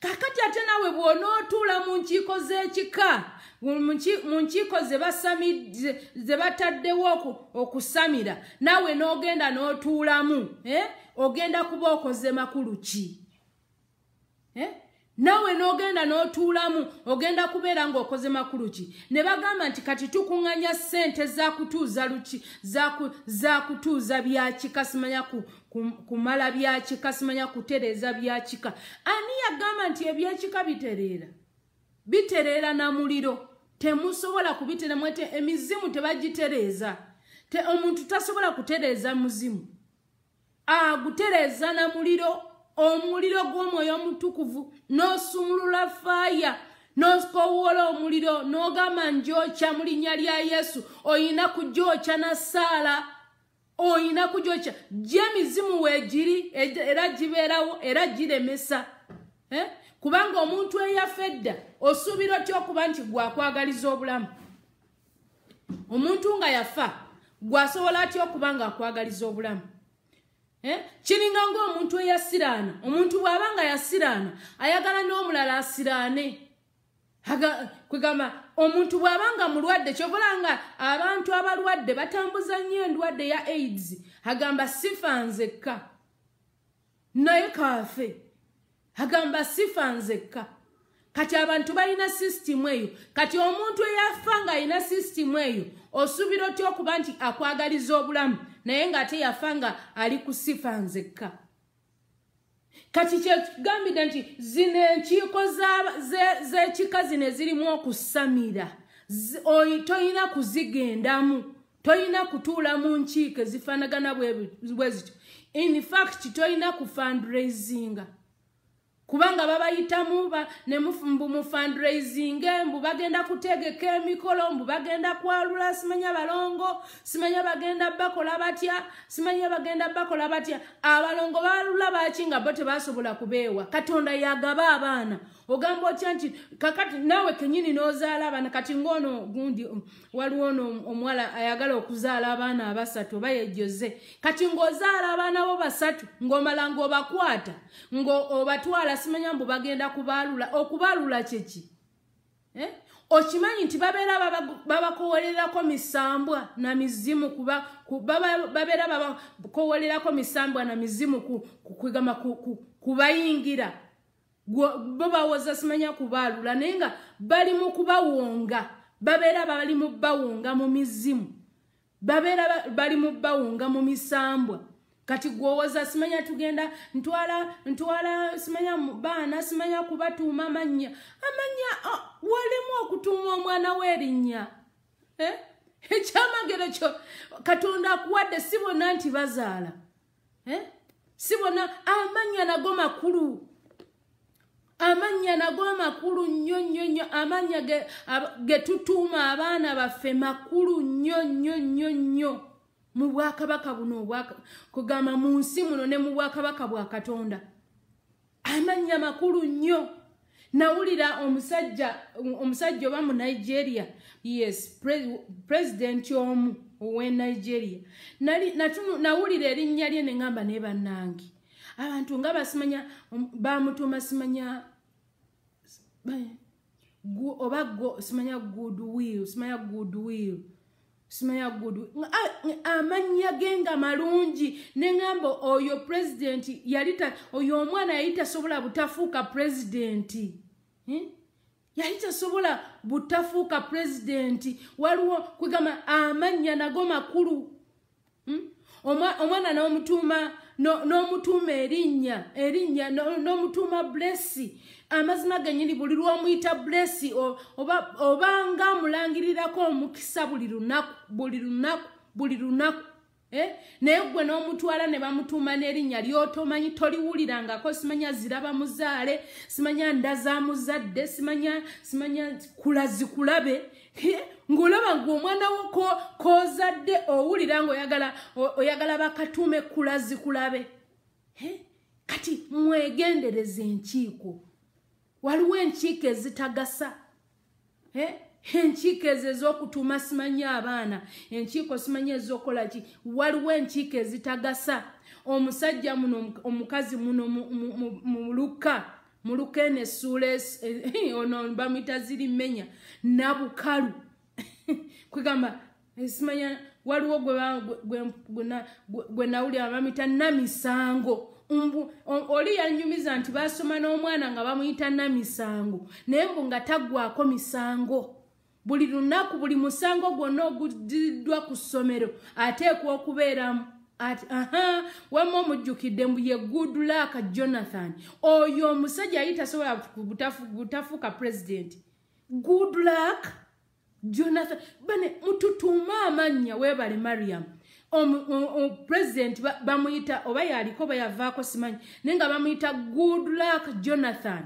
kakati ate naawe bw'onootuula mu nkiiko z'ekika mu nkiiko ze bataddewo okusamira naawe n'ogenda n'otuulamu eh? ogenda kuba okoze makulu ki eh? naawe n'ogenda n'otuulamu ogenda kubeera ng'okoze makulu ki ne bagamba nti kati tukuŋŋanya ssente zakutuuza luki zakutuuza byakika simanya kumala byakika simanya kutereeza byakika ani yagamba nti ebyekika bitereera bitereera na muliro temusobola kubiteramu ete emizimu tebagitereeza te omuntu tasobola kutereeza muzimu agutereeza na muliro omuliro gw'omwoyo omutukuvu n'osumulula faaya n'okowoola omuliro n'ogamba njokya mu linnya lya yesu olina kujokya na saala olina kujokya gy'emizimu weegiri era gibeerawo era giremesa Eh? kubanga omuntu eyafa edda osuubira otya okuba nti gweakwagaliza obulamu omuntu nga yafa gweasobola atya okuba nga akwagaliza obulamu eh? kiringa ngaomuntu eyasiraana omuntu bw'aba nga yasiraana ayagala n'omulala asiraane kugamba omuntu bw'aba nga mulwadde kyobola nga abantu abalwadde batambuza nnyo endwadde ya aids agamba sifanzekka naye kaafe Agamba sifa nzeka. Kati abantu balina system eyo. Kati omuntu eyafanga ina system eyo. Osubira otyo kubanti akwagaliza obulamu. Naye nga te yafanga ali ku sifa nzeka. Kati kye gambide nti zine enkiiko z'ekika zine zirimu okusamira. Toyina kuzigendamu. Toyina kutuula mu nkiike zifaanagana bwe zityo. In fact toyina ku fundraisinga. kubanga babayitamu ne mu fundraising mbu bagenda kutegeka emikolo mbu bagenda kwalula simanya balongo simanya bagenda bakola batya simanya bagenda bakola batya abalongo baalula baki nga bo tebasobola kubeewa katonda yagaba abaana ogamba otya nti kakati naawe kenyini n'ozaala abaana kati ngaono gundi um, waliwo noomuwala um, ayagala okuzaala abaana abasatu oba yejoze kati ng'ozaala abaanabo basatu ng'omala ng'obakwata ng'obatwala simanya mbu bagenda kubaalula okubaalula kyeki eh? okimanyi nti babeera babakowolerako misambwa na mizimu babeera babakowolerako misambwa na mizimu kukwigama kubayingira ku, ku, ku, ku, ku, ku, ku, ku, bo bawoza simanya kubaalula naye nga bali mu kubawonga babeera bali mu bawonga mu mizimu babeera bali mu bawonga mu misambwa kati gwowoza simanya tugenda ntwala ntwala simanya baana simanya kubatuuma amannya amannya ah, walimu okutuuma omwana weerinnya eh? ekyamagero kyo katonda akuwadde sibona nti bazaala eh? sibona amannya nago makulu amannya nago amakulu nnyo nnyo nnyo amannya getutuuma ge abaana baffe makulu nnyo nnyo nnyo nnyo mu bwakabaka buno kugamba mu nsi muno ne mu bwakabaka bwa katonda amannya makulu nnyo nawulira omusajja omusajja oba mu nigeria yes purezidenti omu owe nigeria nawulira erinnya lye neŋamba ne bannange abantu nga basimanya bamutuma simanya oba simanya goodwill simanya goodwill simanya ah, amanya genga malungi neŋamba oyo pulezidenti yalita oyo omwana yali tasobola butafuuka pulezidenti hmm? yali tasobola butafuuka pulezidenti waliwo kwegamba amanya nago makulu hmm? omwana nomutuma n'omutuuma erinnya erinnya n'omutuuma bulesi amazima genyini buli lwomuyita bulesi obanga mulangirirako omukisa buli lunaku buli lunaku buli lunaku eh? naye gwe n'omutwala ne bamutuuma n'erinnya lyotomanyi toliwulirangako simanya ziraba muzaale simanya ndazamuzadde simanya simanya kula zikulabe ngulaba ngu omwana wo kozadde owulira ngaoyagala oyagala bakatuume kulazi kulabe kati mwegendereza enkiiko waliwo enkiiko ezitagasa enkiiko ezo ezokutuuma simanye abaana enkiiko simanye ezokola ki waliwo enkiiko ezitagasa omusajja muno omukazi muno mu lukka mu, mu, mu, mu, mu, mu, mu, mu, mulukene sules eh, ono bamwita ziri menya nabukalu kwegamba esimanya eh, waliwo gwe nawulira bamwita namisango oli yanyumiza nti basoma n'omwana nga bamuyita namisango naye mbu nga taggwako misango buli lunaku buli musango gwonna oguddiddwa ku ssomero ateekwa okubeeramu ati aha wamma omujjukidde mbu ye goodlaka jonathan oyo omusajja ayi tasobola butafuuka president goodlak jonathan bane mututuume amannya weebale mariam president bamuyita oba yaliko bayavaako simanyi naye nga bamuyita goodlak jonathan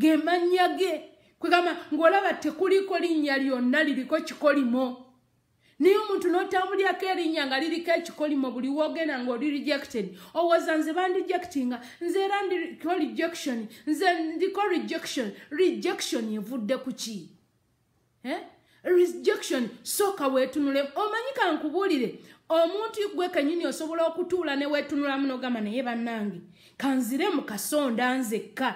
gemannya ge kwegamba ngaolaba tekuliko linnya lyonna liriko kikolimo naye omuntu notambulyako erinnya nga liriko ekikolimo buli wogenda nga oli rejected owoza nze bandijectinga nze era ndiko rejection nze ndiko rejection rejection evudde ku ki eh? rejection sooka wetunule omanyi kankubuulire omuntu gwe kenyini osobola okutuula newetunulamu nogamba naye bannange kanziremu kasonda nzekka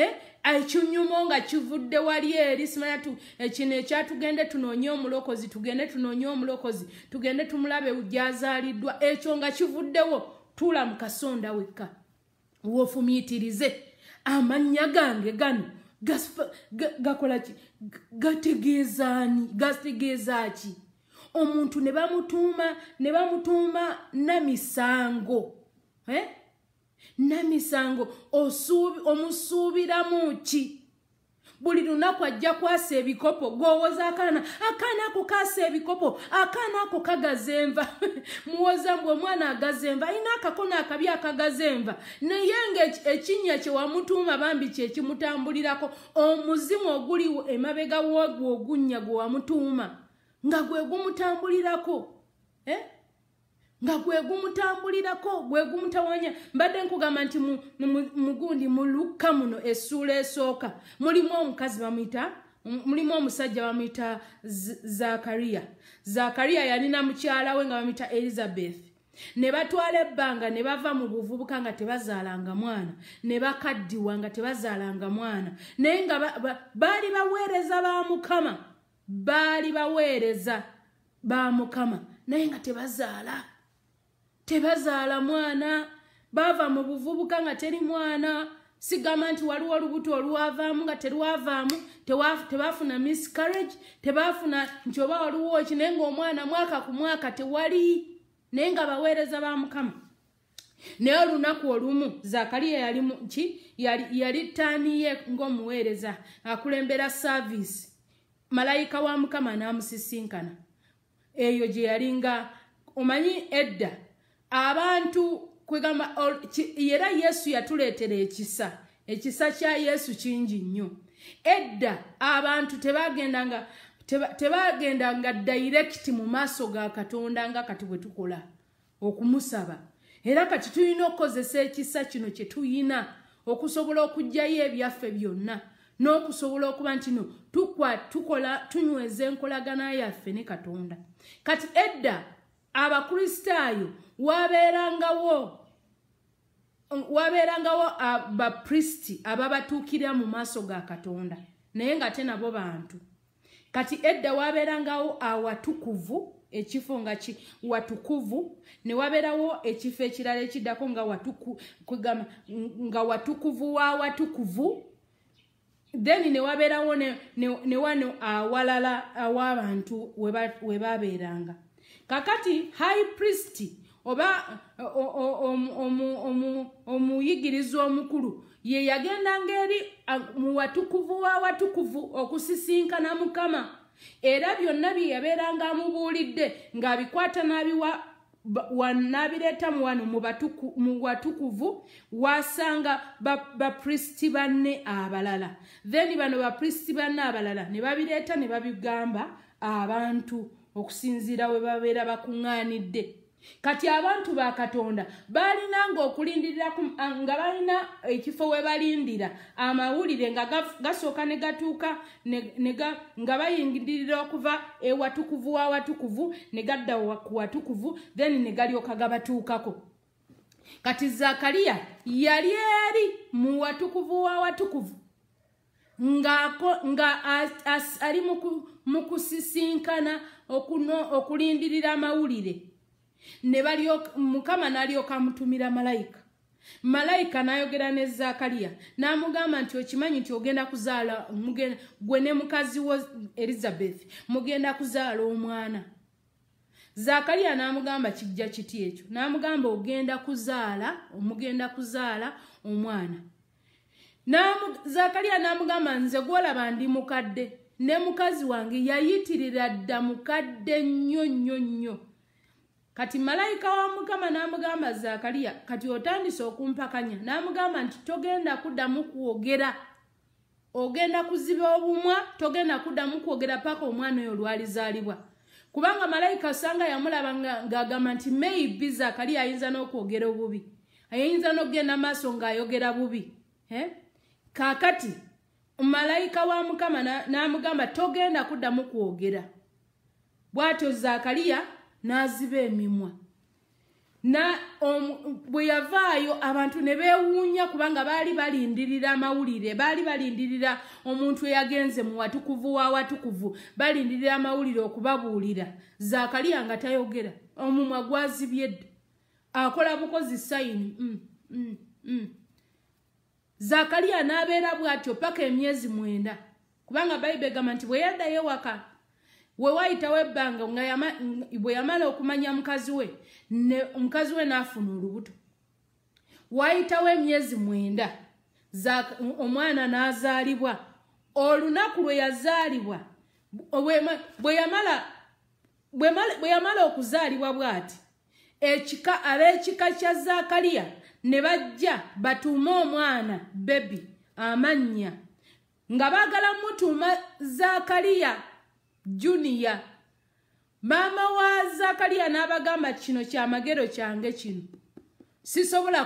Eh? ekinyumo nga kivudde wali eri simanya eh, kino ekyatugende tunoonye omulokozi tugende tunoonye omulokozi tugende tumulabe gyazaaliddwa ekyo nga kivuddewo tuula mu kasonda wekka woofumiitirize amannya gange gano gakolaki gategeezaani gategeezaaki omuntu ne bamutuuma ne bamutuuma namisango eh? namisango omusuubiramu ki buli lunaku ajja kwasa ebikopo gwowoza akaana akaana ako kaasa ebikopo akaana ako kagaza enva muwoza ngu omwana agaza enva alina akakono akabi akagaza enva naye nga ekinnya kye wamutuuma bambi kyekimutambulirako omuzimu oguliwo emabega wogwo ogunnya gwe wamutuuma nga gwe gumutambulirako eh? nga gwegumutambulirako gwegumutawanya mbadde nkugamba nti mugundi muluka muno essuula esooka mulimu omukazi bamuyita mulimu omusajja bamuyita zakariya zakariya yalina mukyala we nga bamuyita elizabeth ne batwala ebbanga ne bava mu buvubuka nga tebazaalanga mwana ne bakaddiwa nga tebazaalanga mwana naye nga baali baweereza ba mukama baali baweereza ba mukama naye nga tebazaala ba, ba, ba, ba, ba, ba, ba, ba, ba, tebazaala mwana baava mu buvubuka nga teri mwana sigamba nti waliwo olubuto olwavaamu nga telwavaamu tebafuna miscarrage tebafuna nti oba waliwo ki naye ngaomwana mwaka ku mwaka tewali naye nga baweereza ba mukama naye olunaku olumu zakaliya yalimuki yali taaniye ngaomuweereza akulembera saavisi malayika wa mukama n'amusisinkana eyo gye yalinga omanyi edda abantu kwegamba era yesu yatuleetera ekisa ekisa kya yesu kingi nnyo edda abantu tebagendanga tebagendanga dairekiti mu maaso ga katonda nga kati bwe tukola okumusaba era kati tulina okukozesa ekisa kino kye tuyina okusobola okugjayo ebyaffe byonna n'okusobola okuba nti no tukwa tukola tunyweza enkolagana yaffe ne katonda kati edda abakristaayo waberangawo waberangawo uh, bapristi ababatuukira mu maaso ga katonda naye nga te nabo bantu kati edda waberangawo awatukuvu ekifo nga watukuvu ne wabeerawo ekifo ekirala ekiddako nga watuku, nga watukuvu wa watukuvu then ne wabeerawo ne, ne, ne wano awalala awabantu webabeeranga we kakati high priest oba omuyigiriza omukulu ye yagendanga eri mu watukuvu wa watukuvu okusisinkana mukama era byonna bye yabeeranga amubuulidde ng'abikwata n'abiwa wanabireeta mu wano mu watukuvu wasanga bapurisiti banne abalala then bano bapurisiti banne abalala ne babireeta ne babigamba abantu ah, okusinziira we babeera bakuŋŋaanidde kati abantu ba katonda balina nga okulindirirako nga balina ekifo we balindira amawulire nga gasooka ne gatuuka nga bayingirira okuva ewatukuvu wa watukuvu ne gadda ku watukuvu then ne galyoka gabatuukako kati zaakaliya yali eri mu watukuvu wa watukuvu ngako nga ali mukusisinkana okuno okulindirira amawulire mukama n'alyoka amutumira malayika malayika n'ayogera ne zaakaliya n'amugamba nti okimanyi nti ogenda kuzaala gwe ne mukazi wo elizabeth mugenda kuzaala omwana zaakaliya n'amugamba kijja kiti ekyo n'amugamba ogenda kuzaala omugenda kuzaala omwana zaakaliya n'amugamba nze gwolaba ndi mukadde ne mukazi wange yayitirira dda mukadde nnyo nnyo nnyo kati malayika wa mukama n'amugamba zaakaliya kati otandise okumpakanya n'amugamba nti togenda kuddamu kwogera ogenda kuziba obumwa togenda kuddamu kwogera paka omwana oyo olwalizaalibwa kubanga malayika sanga yamulaba ng'agamba nti maybe zaakaliya ayinza n'okwogera obubi ayinza n'okugenda maaso ng'ayogera bubi eh? kakati malayika wa mukama n'amugamba togenda kuddamu kwogera bw'atyo zaakaliya n'aziba emimwa na bwe yavaayo abantu ne beewuunya kubanga baali balindirira amawulire baali balindirira omuntu eyagenze mu watukuvu wa watukuvu balindirira amawulire okubabuulira zaakaliya nga tayogera omumwa gwazibyedda akola bukozi sayini mm, mm, mm. zaakaliya n'abeera bw'atyo paka emyezi mwenda kubanga bayibuli egamba nti bwe yaddayo waka we waayitawo ebbanga bwe yamala okumanya mukazi we ne omukazi we n'afuna olubuto waayitawo emyezi mwenda omwana n'azaalibwa olunaku lwe yazaalibwa bwe yamala okuzaalibwa bw'ati ekika ab'ekika kya zaakaliya ne bajja batuume omwana bebi amannya nga baagala mutuuma zaakaliya juniya maama wa zaakaliya n'abagamba kino kyamagero kyange kino sisobola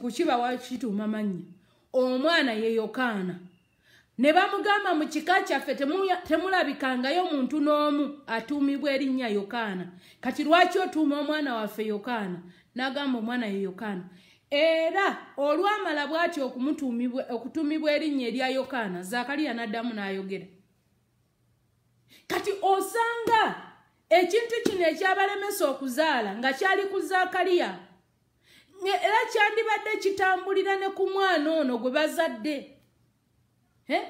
kukibawa kituuma mannya omwana ye yokaana ne bamugamba mu kika kyaffe temulabikangayo muntu n'omu atuumibwa erinnya yokaana kati lwaki otuuma omwana waffe yokaana n'agamba omwana ye yokaana era olwamala bwati okutuumibwa erinnya erya yokaana zaakaliya n'addamu n'ayogera kati osanga ekintu kino ekyabalemesa okuzaala nga kyali ku zaakaliya era kyandibadde kitambulira ne ku mwana ono gwe bazadde Eh?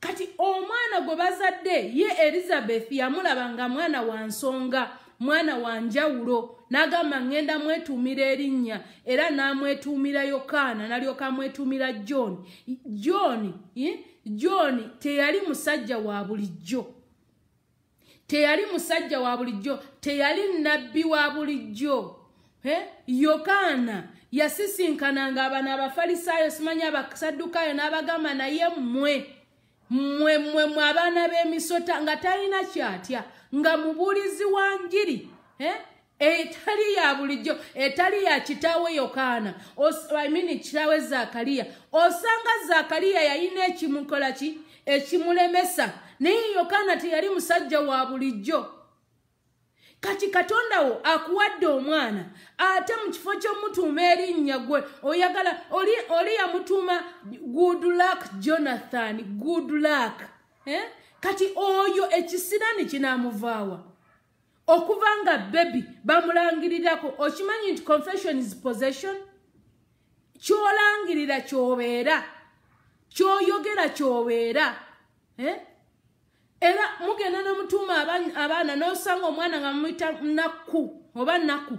kati omwana gwe bazadde ye elizabeth yamulabanga mwana wa nsonga mwana wa njawulo n'agamba ŋŋenda mwetuumira erinnya era n'amwetuumira yokaana n'alyoka amwetuumira john john eh? john teyali musajja wa bulijjo teyali musajja wa bulijjo teyali nnabbi wa bulijjo eh? yokaana yasisinkananga aba n'abafalisaayo simanyi abasaddukaayo n'abagamba naye mmwe mmwe mmwe mmwe abaana b'emisota nga talina kyatya nga mubuulizi wa njiri eh? etali ya bulijjo etali ya kitaawe yokaana amini kitaawe zaakaliya osanga zaakaliya yayina ekimukola ki ekimulemesa naye yokaana teyali musajja wa bulijjo kati katonda wo akuwadde omwana ate mu kifo ky'omutuuma erinnya gwe oyagala oli, oli yamutuuma goodluck jonathan goodluck eh? kati oyo ekisirani kinamuvaawa okuva nga bebi bamulangirirako okimanyi nti confession is possession kyolangirira kyobeera kyoyogera kyobeera eh? era mugenda nomutuuma abaana nosanga omwana nga mumuyita nakku oba nakku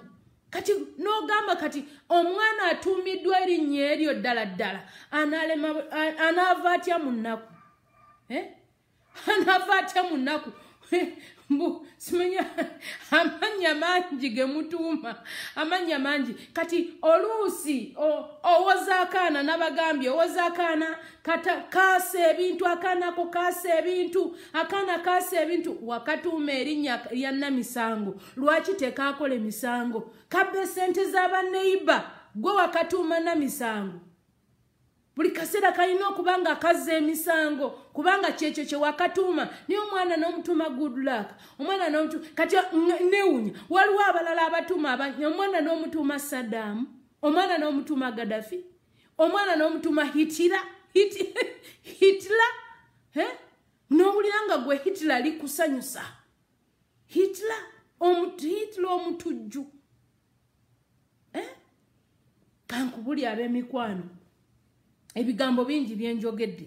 kati nogamba kati omwana atuumiddwa erinnya eryo ddala ddala anaava atya munaku eh? anaava atya munaku mbu simanya amanya mangi gemutuuma amanya mangi kati oluusi owoza akaana nabagambye owoza akaana kata kaasa ebintu akaana ako kaasa ebintu akaana kaasa ebintu wakatuuma erinnya lyanna misango lwaki tekaakola emisango kabba esente z'abanaiba gwe wakatuuma na misango buli kaseera kalina okuba nga akazza emisango kubanga kyekyo kyewakatuuma naye omwana n'omutuuma goodluck omwana kati newunya waliwo abalala abatuuma omwana n'omutuuma saddamu omwana n'omutuuma gaddafi omwana n'omutuuma hitira hitila nowulira nga gwe hitila likusanyusa hitila hitila omutujju kankubuli ab'emikwano ebigambo bingi byenjogedde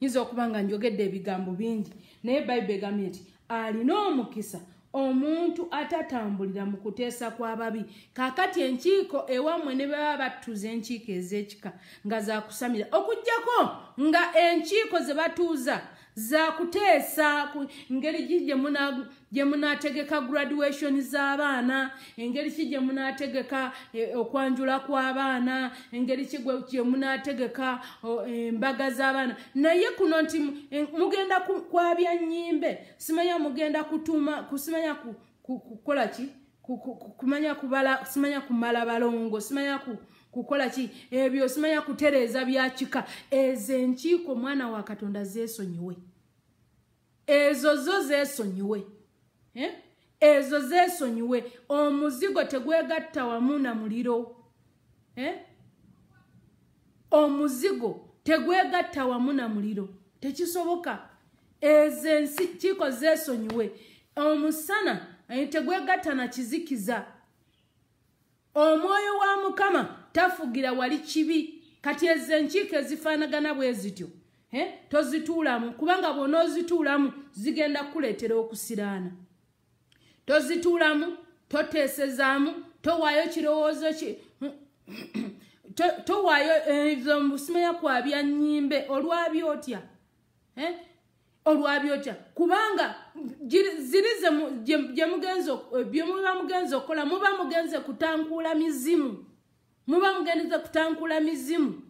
nyinza okuba nga njogedde ebigambo bingi naye bayibuli egambye nti alina omukisa omuntu atatambulira mu kuteesa kw'ababi kaakati enkiiko ewammwe ne baba batuuza enkiiko ez'ekika nga zakusamira okugjako nga enkiiko ze batuuza zakuteesa ku ngeri ki gye munaategeka graduation z'abaana engeri ki gye munaategeka okwanjula kw'abaana engeri ki gye munaategeka embaga z'abaana naye kuno nti mugenda kwabya nyimbe simanya mugenda kutuma simanya kukola ki kumanya kubala simanya kumala balongo simanya ku, ku, ku, ku, ku, ku, ku, ku, ku kukola ki ebyo simanya kutereeza byakika ezo enkiiko omwana wa katonda zeesonyiwe ezo zo zeesonyiwe eh? ezo zeesonyiwe omuzigo tegwegatta wamu na muliro eh? omuzigo tegwegatta wamu na muliro tekisoboka ezo enkiiko zeesonyiwe omusana eh, tegwegatta na kizikiza omwoyo wa mukama tafugira wali kibi kati ezo enkiiko ezifaanagana bwe zityo tozituulamu kubanga bw'onoozituulamu zigenda kkuleetera okusiraana tozituulamu toteesezaamu towaayo kirowoozo ki towaayo ezo eh, mu busima yakwabya nnyimbe olwaby otya olwaby otya kubanga ziri gye mugenzi eh, bye muba mugenzi okukola muba mugenze kutankuula mizimu muba mugendeza kutankula mizimu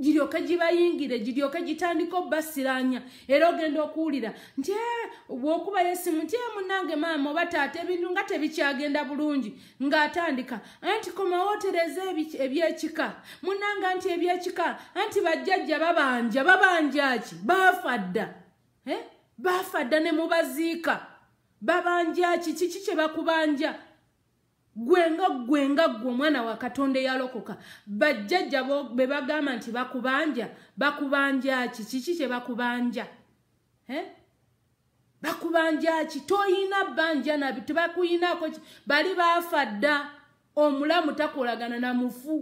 giryoke gibayingire giryoke gitandika obbasiranya era ogenda okuwulira nti eh, bwokuba yesimu nti eh, munange maama oba taata ebintu nga tebikyagenda bulungi ng'atandika anti komawotereza ebyekika munange anti ebyekika anti bajjajja babanja babanjaki baafadda eh? baafadda ne mubaziika babanjaki kiki kye bakubanja gwenga gwenga gwo mwana wa katonde yalokoka bajjajja be bagamba nti bakubanja bakubanja ki kiki kye bakubanja bakubanja ki toyina banja nabi tebakuyinako bali bafa dda omulamu takolagana namufu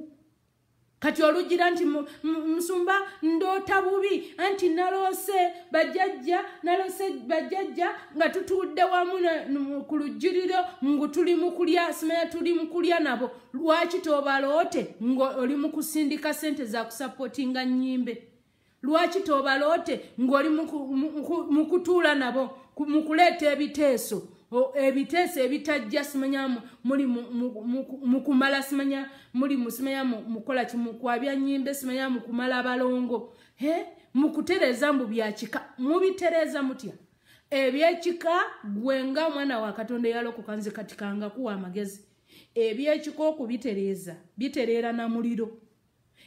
kati olugira nti musumba ndoota bubi anti naloose bajajja naloose bajajja nga tutudde wamu ku lujjuliro ngu tuli mukulya simanya tuli mukulya nabo lwaki tobaloote nga oli mu kusindika sente za kusapootinga nyimbe lwaki tobaloote ng'oli mu kutuula nabo mu kuleeta ebiteeso ebiteeso ebitajja simanya muli mukumala simanya muli musimanya mukola kimukwabya nyimbe simanya mukumala balongo e mukutereeza mbu byakika mubitereeza mutya ebyekika gwenga mwana wa katonda eyalokoka nze katikangakuwa amagezi ebyekika okubitereeza bitereera na muliro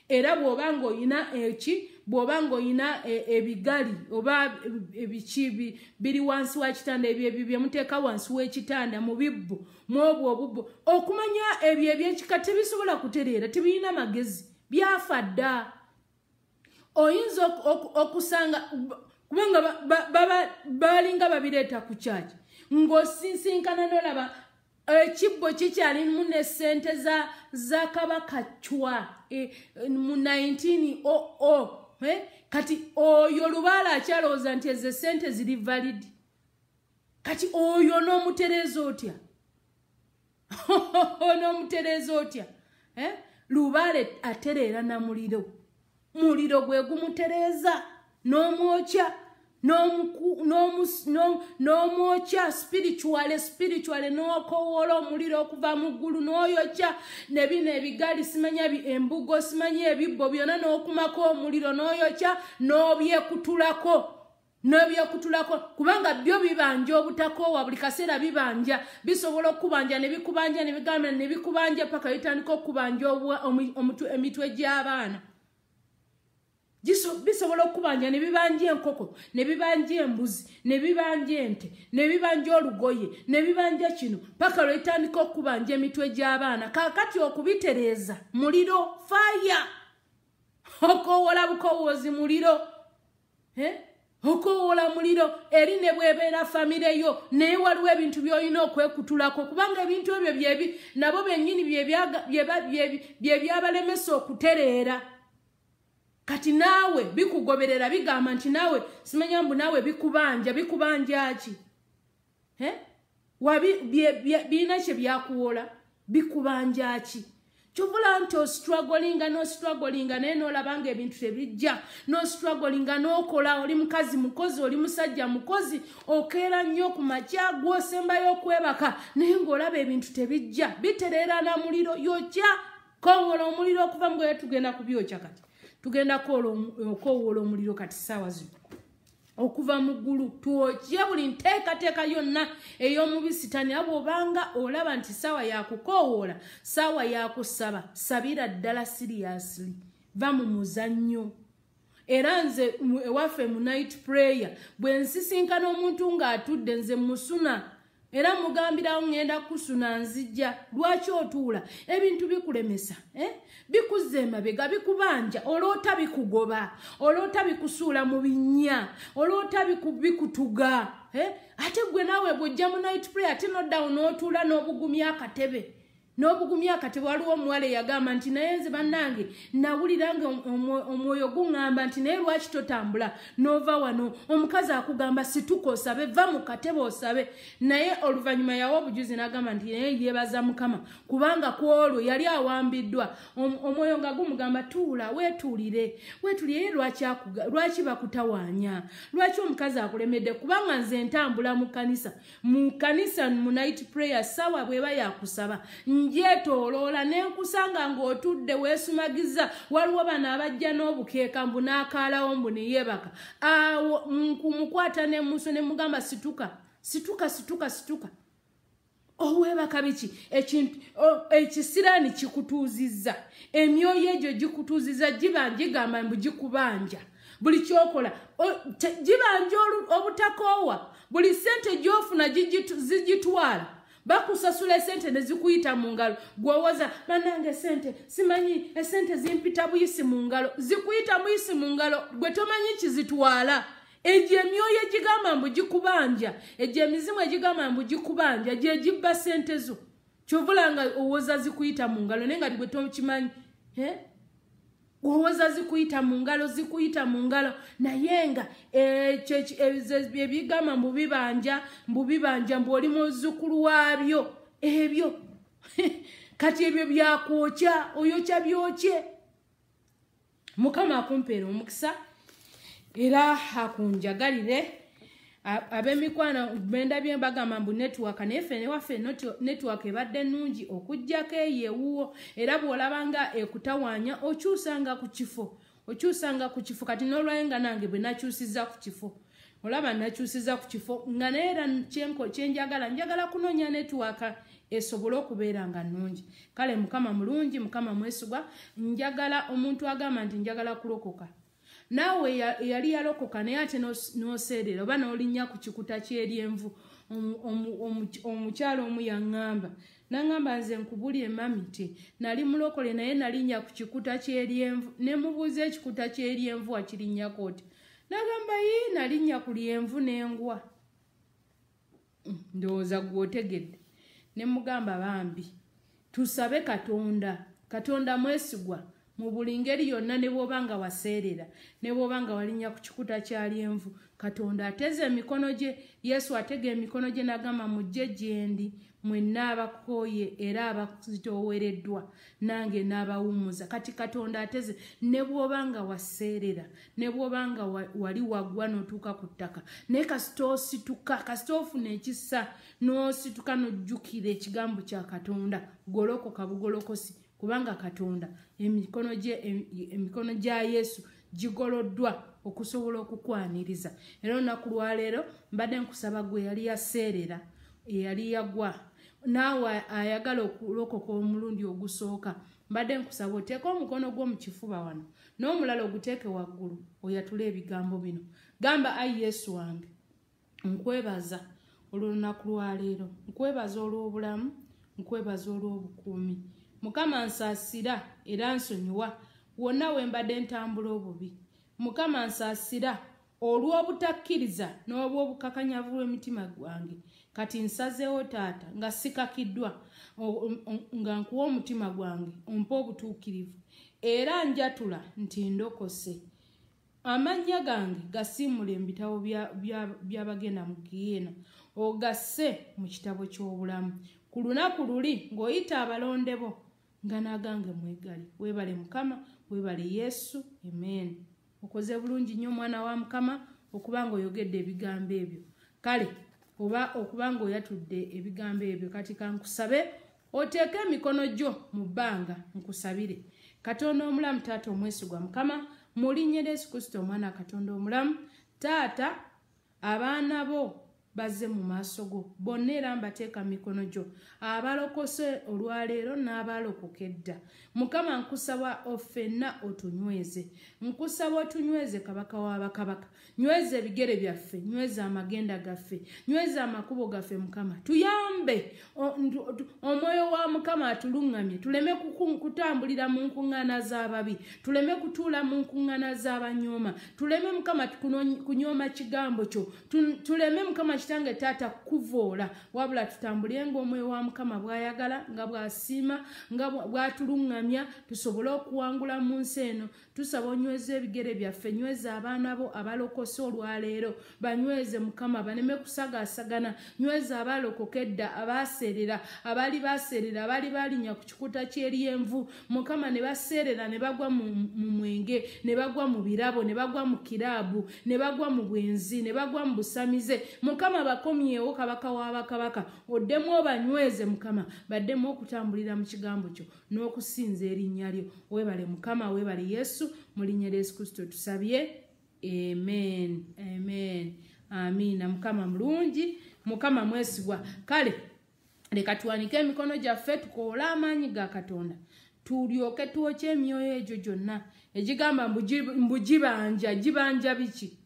era bw'oba ng'olina eki bw'oba ng'olina e, ebigali oba ebiki biri wansi wa kitanda ebyebyo byemuteeka wansi w'ekitanda mu bibbo mwobwo obubbo okumanya ebyo ebyekika tebisobola kutereera tebirina magezi byafa dda oyinza okusanga kubanga baalinga babireeta ku kyaki ng'osinsinkana nolaba ekibbo kikyalimu nesente za kabaka cwa e, mu 1900 Eh? kati oyo lubaala akyalowooza nti eze sente ziri validi kati oyo n'omutereeza otya n'omutereeza otya eh? lubaale atereera na muliro muliro gwe gumutereeza n'omwokya n'omwokya spirituale spirituale n'okowoola omuliro okuva mu ggulu n'oyokya ne bino ebigali simanya embugo simanya ebibbo byonna n'okumako omuliro n'oyokya n'obyekutulako nebyokutulako kubanga byo bibanja obutakoowa buli kaseera bibanja bisobola okubanja nebikubanja nebigambira nebikubanja paka bitandika okubanja omitwe gy'abaana bisobola okubanja ne bibanja enkoko ne bibanja embuzi ne bibanja ente ne bibanja olugoye ne bibanja kino paka lwetandika okubanja emitwe gy'abaana kakati okubitereeza muliro faya okowola bukowoozi muliro okowola muliro eri ne bwebeera famireyo naye waliwo ebintu by'olina okwekutulako kubanga ebintu ebyo byebi nabo bennyini byebyabalemesa okutereera kati naawe bikugoberera bigamba nti naawe simanya mbu naawe bikubanja bikubanja ki he wabi biina kye byakuwola bikubanja ki kyovula nti ostruggolinga nostruggolinga naye nolabanga ebintu tebijja nostruggolinga nokola oli mukazi mukozi oli musajja mukozi okeera nnyo ku makya gwosembayo okwebaka naye ngaolaba ebintu tebijja biterera namuliro yokya kongola omuliro okuva mu bwe tugenda kubyokya kati tugenda okwowola omuliro kati saawa zino okuva mu ggulu tuokye buli nteekateeka yonna ey'omubisitani abwe obanga olaba nti saawa yakukoowoola saawa yakusaba sabira ddala siriyasiri va mu muzannyo era nze ewaffe mu night prayer bwe nsisinkana omuntu ng'atudde nze musuna era mugambirawo ŋŋenda kusuna nzijja lwaki otuula ebintu bikulemesa eh? bikuzza emabega bikubanja olwota bikugoba olwota bikusuula mu binnya olwota bikutuga eh? ate gwe naawe bwojja mu night prayer ate nodda wo n'otuula n'obugumya akatebe n'obugumyaka tewaliwo omuwala eyagamba nti naye nze bannange nawulira nga omwoyo guŋŋamba nti naye lwaki totambula n'ova wano omukazi akugamba situka osabe va mu katebe osabe naye oluvannyuma yawa obujuzi n'agamba nti naye yebaza mukama kubanga ku olwo yali awambiddwa omwoyo nga gumugamba tuula weetuulire weetuulire ye lwaki bakutawaanya lwaki omukazi akulemedde kubanga nze ntambula mu kanisa mu kanisa mu night prayer sawa bweba yakusaba njetoloola nenkusanga ng'otudde weesumagiza waliwo bano abajja n'obukeeka mbu n'akaalawo mbu neyebaka awo nkumukwata nemuso nemugamba situka situka situka situka owebaka biki ekisiraani kikutuuzizza emyoyo egyo gikutuuzizza giba njigamba mbu gikubanja buli kyokola giba nje obutakoowa buli sente gyofuna zigitwala bakusasula esente nezikuyita mu ngalo gwewoza banange sente simanyi esente zimpita buyisi mu ngalo zikuyita muyisi mu ngalo gwe tomanyi kizitwala egyo emyoyo egigamba mbu gikubanja egyo emizimu egigamba mbu gikubanja gye gibba sente zo kyovulanga owoza zikuyita mu ngalo naye nga tigwe tokimanyi gwowoza zikuyita mu ngalo zikuyita mu ngalo naye nga ebigamba e, mubibanja mbubibanja mbuoli muzzukulu waabyo ebyo kati ebyo byakwokya oyokya byokye mukama akumpeera omukisa era akunjagalire ab'emikwano bendabye bagamba mbu netiwaka naye fe newaffe netiwaka ebadde nungi okugjako eyoewuwo era bwolabanga ekutawanya okyusanga ku kifo okyusanga ku kifo kati n'olwayo nga nange bwe nakyusiza ku kifo olaba nakyusiza ku kifo nga naye era kyenjagala njagala kunoonya netiwaka esobole okubeera nga nungi kale mukama mulungi mukama mwesigwa njagala omuntu agamba nti njagala kulokoka naawe yali yalokoka naye ate n'oseerera oba n'olinnya ku kikuta ky'eryenvu omukyalo omu yaŋŋamba naŋŋamba nze nkubulye mami ti nali mulokole naye nalinnya ku kikuta ky'eryenvu ne mubuuza ekikuta ky'eryenvu wakirinnyako ti nagamba yi nalinnya ku lyenvu n'engwa mm, ndowooza gweotegedde ne mugamba bambi tusabe katonda katonda mwesigwa mu buli ngeri yonna ne bw'oba nga waseerera ne bw'oba nga walinnya ku kikuta kyalyenvu katonda ateze emikono gye yesu atega emikono gye nagamba mujje gye ndi mwenna abakooye era abazitoowereddwa nange n'abawummuza kati katonda ateze ne bw'oba nga waseerera ne bw'oba nga wali waggwa n'otuuka ku ttaka naye kasita ositutuka kasita ofuna ekisa n'ositutuka n'ojjukira ekigambo kya katonda golokoka bugolokosi kubanga katonda emikono gya yesu gigoloddwa okusobola okukwaniriza era olunaku lwaleero mbadde nkusaba gwe yali yaseerera eyali yagwa naawe ayagala okulokoka omulundi ogusooka mbadde nkusaba oteeka omukono gwo mukifuba wano n'omulala oguteeke waggulu oyatula ebigambo bino gamba ai yesu wange nkwebaza olwolunaku lwaleero nkwebaza olw'obulamu nkwebaza olw'obukuumi mukama nsaasira era nsonyiwa wonna we mbadde ntambula obubi mukama nsaasira olw'obutakkiriza n'obwobukakanyavu lw'emitima gwange kati nsazeewo taata nga sikakiddwa nga nkuwa omutima gwange ompa obutuukirivu era njatula nti ndokose amannya gange gasiimule mubitabo byabagenda mu giyeena ogasse mu kitabo ky'obulamu ku lunaku luli ng'oyita abalondebo nga nagange mwegale webale mukama webale yesu amen okoze bulungi nnyo omwana wa mukama okuba nga oyogedde ebigambo ebyo kale oba okuba nga oyatudde ebigambo ebyo kati kankusabe oteeke emikono gyo mu bbanga nkusabire katonda omulamu taata omwesigwa mukama mu linnya lya yesu kristo omwana katonda omulamu taata abaana bo baze mu maaso go bonna era mbateeka mikono gyo abalokose olwaleero n'abalokoka edda mukama nkusaba ofenna otunyweze nkusaba otunyweze kabaka w'abakabaka nyweza ebigere byaffe nyweza amagenda gaffe nyweza amakubo gaffe mukama tuyambe omwoyo wa mukama atuluŋŋamye tuleme kutambulira mu nkuŋŋaana z'ababi tuleme kutuula mu nkuŋŋaana z'abanyooma tuleme mukama kunyooma kigambo kyo tuleme mukama kitange taata kuvoola wabula tutambule ngaomwoyo wa mukama bw'ayagala nga bw'asiima nga bw'atuluŋŋamya tusobole okuwangula mu nsi eno tusaba onyweze ebigere byaffe nyweze abaana bo abalokose olwaleero banyweze mukama baneme kusagaasagana nyweze abalokoka edda abaaseerera abaali baaseerera abaali baalinya ku kikuta ky'eryenvu mukama ne baseerera ne bagwa mu mwenge ne bagwa mu birabo ne bagwa mu kiraabu ne bagwa mu bwenzi ne bagwa mu busamize mukama mukama bakomyewo kabaka w'abakabaka oddemu obanyweze mukama baddemu okutambulira mu kigambo kyo n'okusinza erinnya lyo weebale mukama weebale yesu mu linnya lya yesu kristo tusabye amen amen amiina mukama mulungi mukama mwesibwa kale leka tuwanike emikono gyaffe tukoole amaanyi ga katonda tulyoke twokye emyoyo egyo gyonna egigamba mbugibanja gibanja biki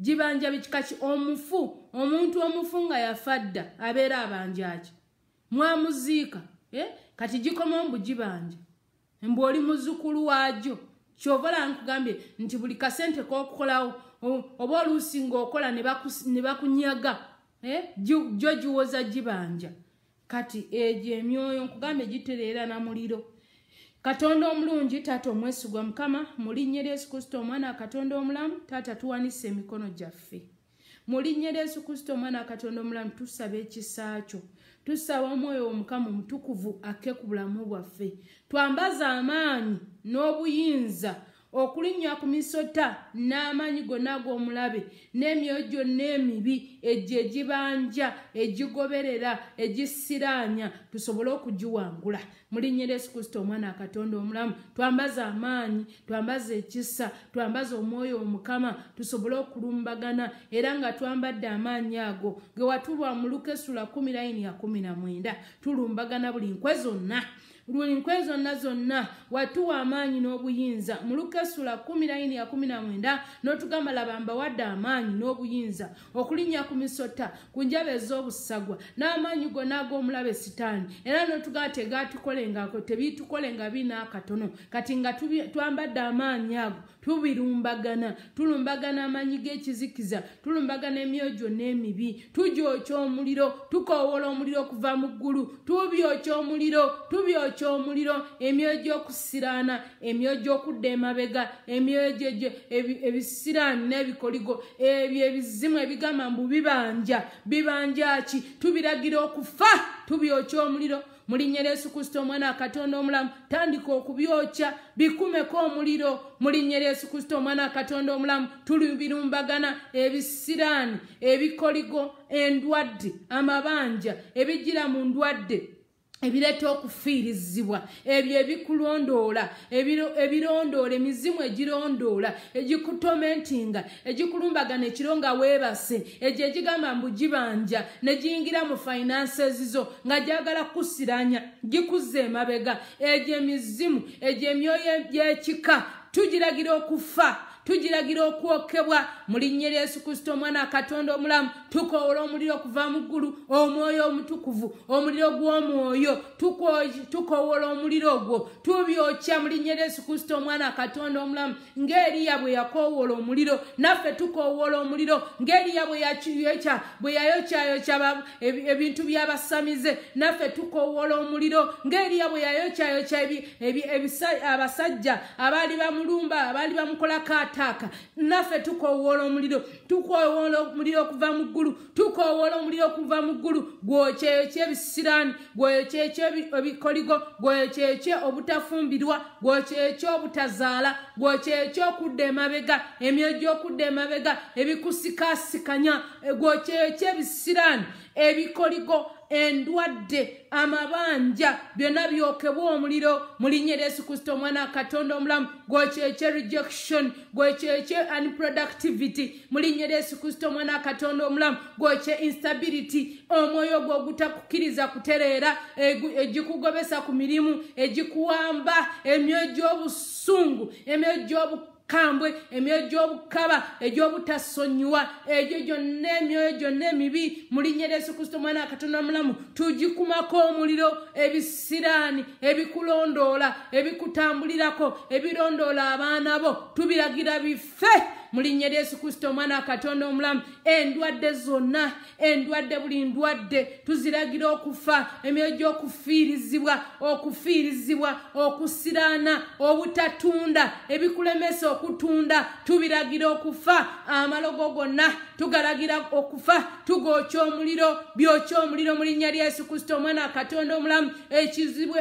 gibanja bikikaki omufu omuntu omufu nga yafadda abeera abanjaki mwamuziika eh? kati gikomaomu gibanja mbu oli muzukulu waajo kyovalankugambye nti buli kasente kokukolawo oba oluusi ngaokola nebakunyaga jo eh? giwoza gibanja kati egyo emyoyo nkugambye gitereera namuliro katonda omulungi taata omwesigwa mukama mu linnya lya yesu kristo omwana katonda omulamu taata tuwanise emikono gyaffe mu linnya lya yesu kristo omwana katonda omulamu tusaba ekisa kyo tusaba omwoyo omukama omutukuvu akke ku bulamu bwaffe twambaze amaanyi n'obuyinza okulinnya ku misota n'amaanyi gonna ag'omulabe n'emyoyo gyonna emibi egyo egibanja egigoberera egisiraanya tusobole okugiwangula mulinnya era yesu kristo omwana akatonda omulamu twambaze amaanyi twambaze ekisa twambaze omwoyo omukama tusobole okulumbagana era nga twambadde amaanyi ago ge watulwa mu lukesula 1 tulumbagana buli nkwe zonna buli nkwe zonna zonna watuwa amaanyi n'obuyinza muluka esula 19 n'otugamba laba mbawadde amaanyi n'obuyinza okulinnya ku misota ku njaba ez'obusagwa n'amaanyi gonna ag'omulaba esitaani era n'otugamba tegatukolengako tebitukole nga binaakatono kati nga twambadde amaanyi ago tubirumbagana tulumbagana amanyi g'ekizikiza tulumbagana emyojo n'emibi tujyokya omuliro tukowola omuliro okuva mu ggulu tubyokya omuliro tubyokya omuliro emyojo okusiraana emyojo okudda emabega emyojo egyo ebisiraani n'ebikoligo ebyo ebizimu ebigamba mbu bibanja bibanja ki tubiragira okufa tubyokya omuliro mulinnya yesu kristo omwana katonda omulamu tandika okubyokya bikumeko omuliro mulinnya yesu kristo omwana katonda omulamu tulibirumbagana ebisiraani ebikoligo endwadde amabanja ebijira mu ndwadde ebireeta okufiirizibwa ebyo ebikulondoola ebirondoola emizimu egirondoola egikutomentinga egikulumbagana ekiro nga weebase egyo egigamba mbugibanja ne giyingira mu finansezi zo nga gyagala kusiranya gikuzza emabega egyo emizimu egyo emyoyo gyekika tugiragira okufa tugiragira okwokebwa mu linnya lya yesu kristo omwana wa katonda omulamu tukoola omuliro okuva mu ggulu omwoyo omutukuvu omuliro gw'omwoyo tukoowola omuliro ogwo tubyokya mu linnya ra yesu kristo omwana katonda omulamu ngaeriya bwe yakoowola omuliro naffe tukoowola omuliro ngaeriya bwe yakiyokya bwe yayokyayokya ebintu byabasamize naffe tukoowola omuliro ngaeriya bwe yayokyayokya abasajja abaali bamulumba abaali bamukolako ataaka naffe tukoowola omuliro tukoowola omuliro okuva mu ggulu ggulu tukoowoola omuliro okuva mu ggulu gwokyekye ebisirani gwokyekye ebikoligo gwokyekye obutafumbirwa gwokyekye obutazaala gwokyekye okudda emabega emyojo okudda emabega ebikusikasikanya e, gwokyekye ebisirani ebikoligo endwadde amabanja byonna byokebwa omuliro mulinnya era yesu kristo omwana katonda omulamu gwekyekye rejection gwekyekye unproductivity mulinnya era yesu kristo omwana katonda omulamu gwekye instability omwoyo gwe ogutakukkiriza kutereera egikugobesa ku mirimu egikuwamba emyo gy'obusungu emyo gy'obu kambwe emyoyo gy'obukaba egy'obutasonyiwa egyo gyonna emyoyo gyonna emibi mu linnya lya yesu kristo omwana wakatonda mulamu tugikumako omuliro ebisiraani ebikulondoola ebikutambulirako ebirondoola abaana bo tubiragira bife mulinnya lya yesu kristo omwana wa katonda omulamu endwadde zonna endwadde buli ndwadde tuziragira okufa emyoyo gy'okufiirizibwa okufiirizibwa okusiraana obutatunda ebikulemesa okutunda tubiragira okufa amalogo gonna tugaragira okufa tugookya omuliro byokya omuliro mu linnya lya yesu kristo omwana wa katonda omulamu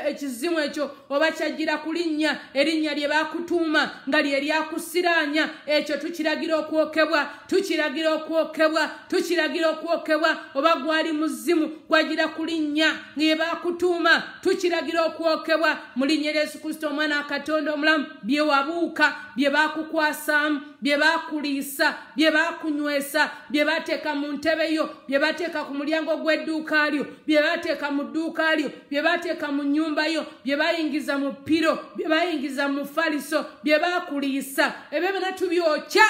ekizimu ekyo oba kyajjira ku linnya erinnya lye baakutuuma nga lye lyakusiraanya ekyo tukiragira okwokebwa tukiragira okwokebwa tukiragira okwokebwa oba gwali muzimu gwagira kulinnya ngebakutuuma tukiragira okwokebwa mu linnya lya yesu kristo omwana wa katonda omulamu bye wabuuka bye bakukwasaamu bye bakuliisa bye bakunywesa bye bateeka mu ntebe yo bye bateeka ku mulyango gw'edduuka lyo bye bateeka mu dduuka lyo bye bateeka mu nnyumba yo bye bayingiza mu piro bye bayingiza mu faliso bye bakuliisa ebyo byona tubyokya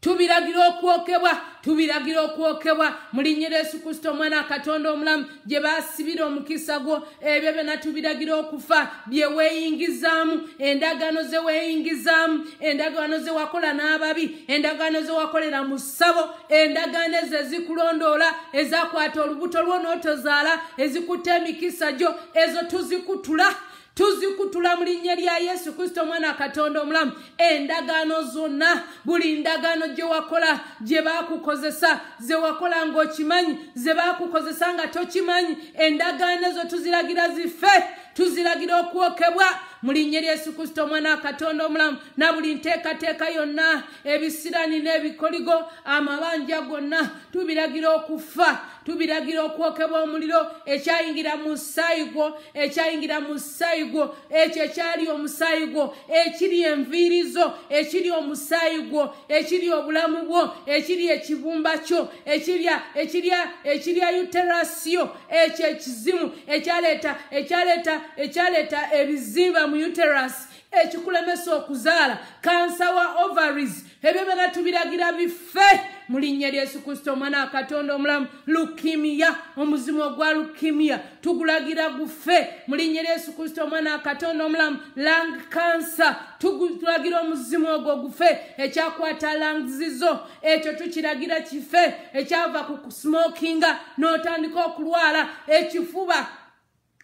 tubiragira okwokebwa tubiragira okwokebwa mulinyera yesu kristo omwana katonda omulamu gye basibira omukisa gwo ebyo byona tubiragira okufa byeweeyingizaamu endagaano ze weeyingizaamu endagaano ze wakola n'ababi endagaano ze wakolera mu ssabo endagaano ezo ezikulondoola ezakwata olubuto lwo n'otozaala ezikutta emikisa gyo ezo tuzikutula tuzikutula mu linnya lya yesu kristo omwana katonda omulamu endagaano zonna buli ndagaano gye wakola gye baakukozesa ze wakola ng'okimanyi ze baakukozesa nga tokimanyi endagaano ezo tuziragira zife tuziragira okwokebwa mulinyeri yesu kristo omwana wakatonda omulamu nabuli nteekateeka yonna ebisirani n'ebikoligo amabanja gonna tubiragira okufa tubiragira okwokebwa omuliro ekyayingira mu ssaayi gwo ekyayingira mu ssaayi gwo ekyo ekyali omusaayi gwo ekiri enviirizo ekiri omusaayi gwo ekiri obulamu bwo ekiri ekibumba kyo ekirya yuterasiyo ekyo ekizimu ekyaleeta ekyaleeta ekyaleeta ebizimba mu mu uterus ekikulemesa okuzaala kansa wa ovaries ebyo byona tubiragira bife mu linnya lya yesu kristo omwana wa katonda omulamu lukimiya omuzimu ogwa lukimiya tugulagira gufe mu linnya lya yesu kristo omwana wa katonda omulamu lang kansa tulagira omuzimu ogwo gufe ekyakwata langzizo ekyo tukiragira kife ekyava ku smokinga n'otandika okulwala ekifuba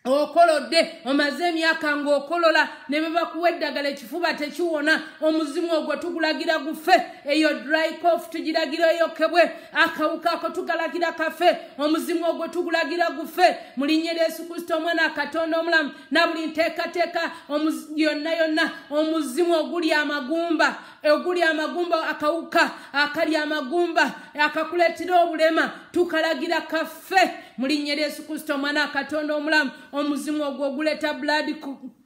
okolodde omaze emyaka ng'okolola ne bebakuwa eddagala ekifuba tekiwona omuzimu ogwo tugulagira gufe eyo drycof tugiragira eyokebwe akawukaako tugalagira kafe omuzimu ogwo tugulagira gufe mu linnya ery yesu kristo omwana katonda omulamu nabuli nteekateeka yonna yonna omuzimu oguli amagumba oguli amagumba akawuka akali amagumba akakuleetera obulema tukalagira kafe mulinnya lyesu kristo omwana akatonda omulamu omuzimu ogwo oguleta blood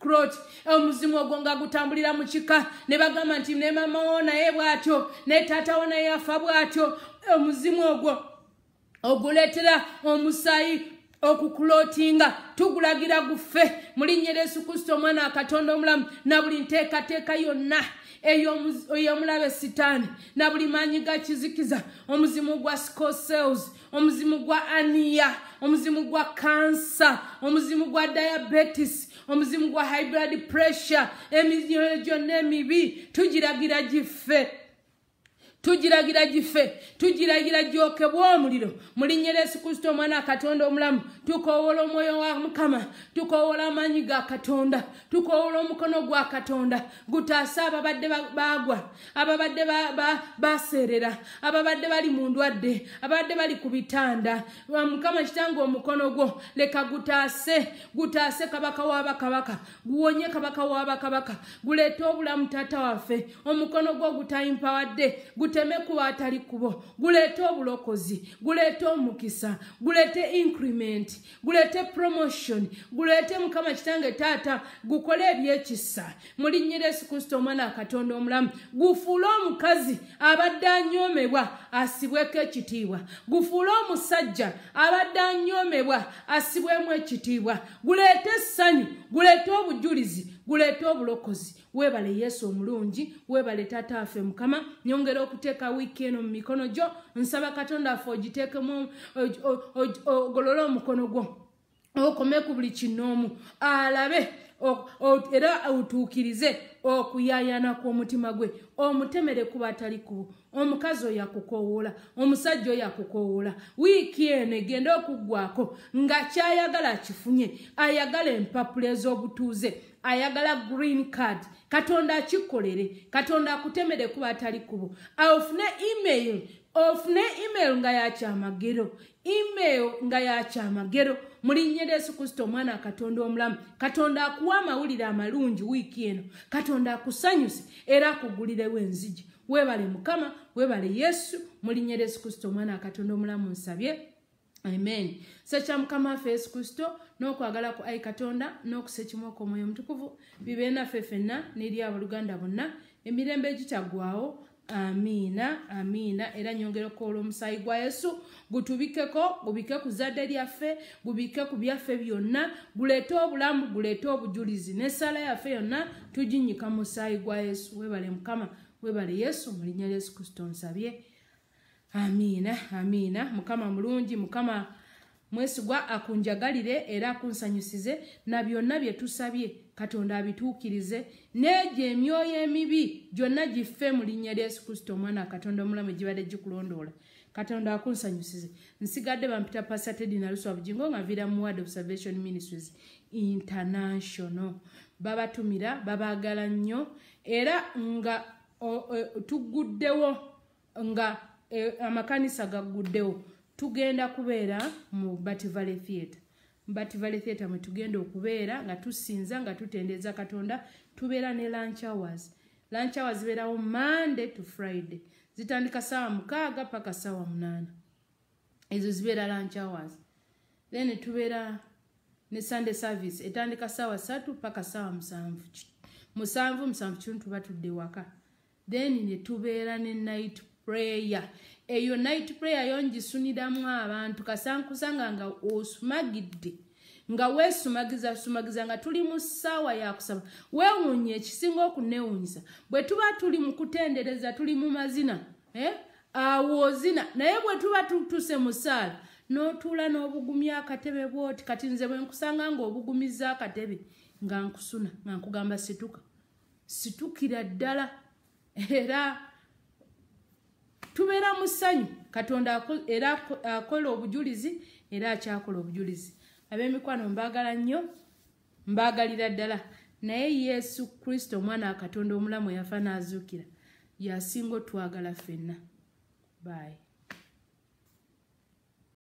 crot omuzimu ogwo nga gutambulira mu kika ne bagamba nti ne mamawo naye bwatyo ne tatawo naye afa bwatyo omuzimu ogwo oguletera omusayi okukulotinga tugulagira guffe mulinnya lyesu kristo omwana akatonda omulamu na buli nteekateeka yonna eyomulabe sitaani na buli maanyi ga kizikiza omuzimu gwa scoseles omuzimu gwa aniya omuzimu gwa kansa omuzimu gwa diabetes omuzimu gwa hybrid pressure emiyoyo gyonna emibi tugiragira gife tugiragira gife tugiragira gyokebwa omuliro mulinyera yesu kristo omwana akatonda omulamu tukowola omwoyo wa mukama tukowola amaanyi ga katonda tukowola omukono gwa katonda gutaase ababadde bagwa ababadde baseerera ababadde bali mu ndwadde ababadde bali ku bitanda mukama kitange omukono gwo leka gutaase gutaase kabaka w'abakabaka guwonye kabaka w'abakabaka guleete obulamu taata waffe omukono gwo gutayimpawadde guteme kuba atali kubo guleete obulokozi guleete omukisa guleete increment guleete promotion guleete mukama kitange taata gukole ebyekisa mulinnyira yesu kristo omwana katonda omulamu gufuule omukazi abadde anyomebwa asibweko ekitiibwa gufuule omusajja abadde anyomebwa asibwemu ekitiibwa guleete essanyu guleete obujulizi guleete obulokozi weebale yesu omulungi weebale taata affe mukama nyongera okuteeka wiiki eno mu mikono gyo nsaba katonda affe ogiteekemu ogolole omukono gwo okome ku buli kinoomu alabe era otuukirize okuyaayana kw'omutima gwe omutemere kuba atali kubo omukazi oyo akukowoola omusajja oyo akukowoola wiiki eno egenda okuggwako nga kyayagala akifunye ayagala empapula ez'obutuuze ayagala green card katonda akikolere katonda akutemere kuba atali kubo ofune email ofune email nga yakyamagero email nga yakyamagero mulinnye lya yesu kristo omwana katonda omulamu katonda akuwa amawulire amalungi wiiki eno katonda akusanyuse era akugulirewo enzigi weebale mukama weebale yesu mulinnye lya yesu kristo omwana katonda omulamu nsabye amen sakya mukama waffe yesu kristo n'okwagala ku ayi katonda n'okusa ekimuoka omwoyo omutukuvu bibeenaffe ffenna n'eri abooluganda bonna emirembe egitaggwawo amiina amiina era nyongereko olwomusaayi gwa yesu gutubikeko gubike ku zadde lyaffe gubike ku byaffe byonna guleete obulamu guleete obujulizi n'essaala yaffe yonna tuginyika mu musaayi gwa yesu webale mukama webale yesu mu linnya lya yesu kristo nsabye amiina amiina mukama mulungi mukama mwesigwa akunjagalire era akunsanyusize na byonna byetusabye katonda abituukirize n'egyo emyoyo emibi gyonna gife mu linnya lya yesu kristo omwana katonda omulamu egibadde gikulondoola katonda akunsanyusize nsigadde bampita pasa tedi nalusabujingo nga nviira mu word of salvation ministries international babatumira babaagala nnyo era nga tuguddewo nga E, amakanisa gaguddewo tugenda kubeera mu batvale theatre batvale theatre mwe tugenda okubeera nga tusinza nga tutendeeza katonda tubeera ne lunch hours lunch hours beerawo monday to friday zitandika saawa mukaaga paka saawa munaana ezo zibeera lunch hours then tubeera ne sunday service etandika saawa satu paka saawa musanvu musanvu musanvu kimu tuba tudde waka then ne tubeera ne night prayer eyo night prayer yongisuniramu abantu kasankusanga nga osumagidde nga weesumagiza sumagiza nga tuli mu ssaawa yakusaba weewuunya ekisinga okunewuunyisa bwe tuba tuli mu kutendereza tuli mu mazina eh? awo zina naye bwe tuba tutuse mu saala n'otuula n'obugumya akatebe bwoti kati nze bwe nkusanga ngaobugumiza akatebe nga nkusuna nga nkugamba situka situkira ddala era tubeera mu ssanyu katonda era akola obujulizi era akyakola obujulizi ab'emikwano mbaagala nnyo mbaagalira ddala naye yesu kristo omwana wakatonda omulamu eyafa n'azuukira yasinga otwagala ffenna baye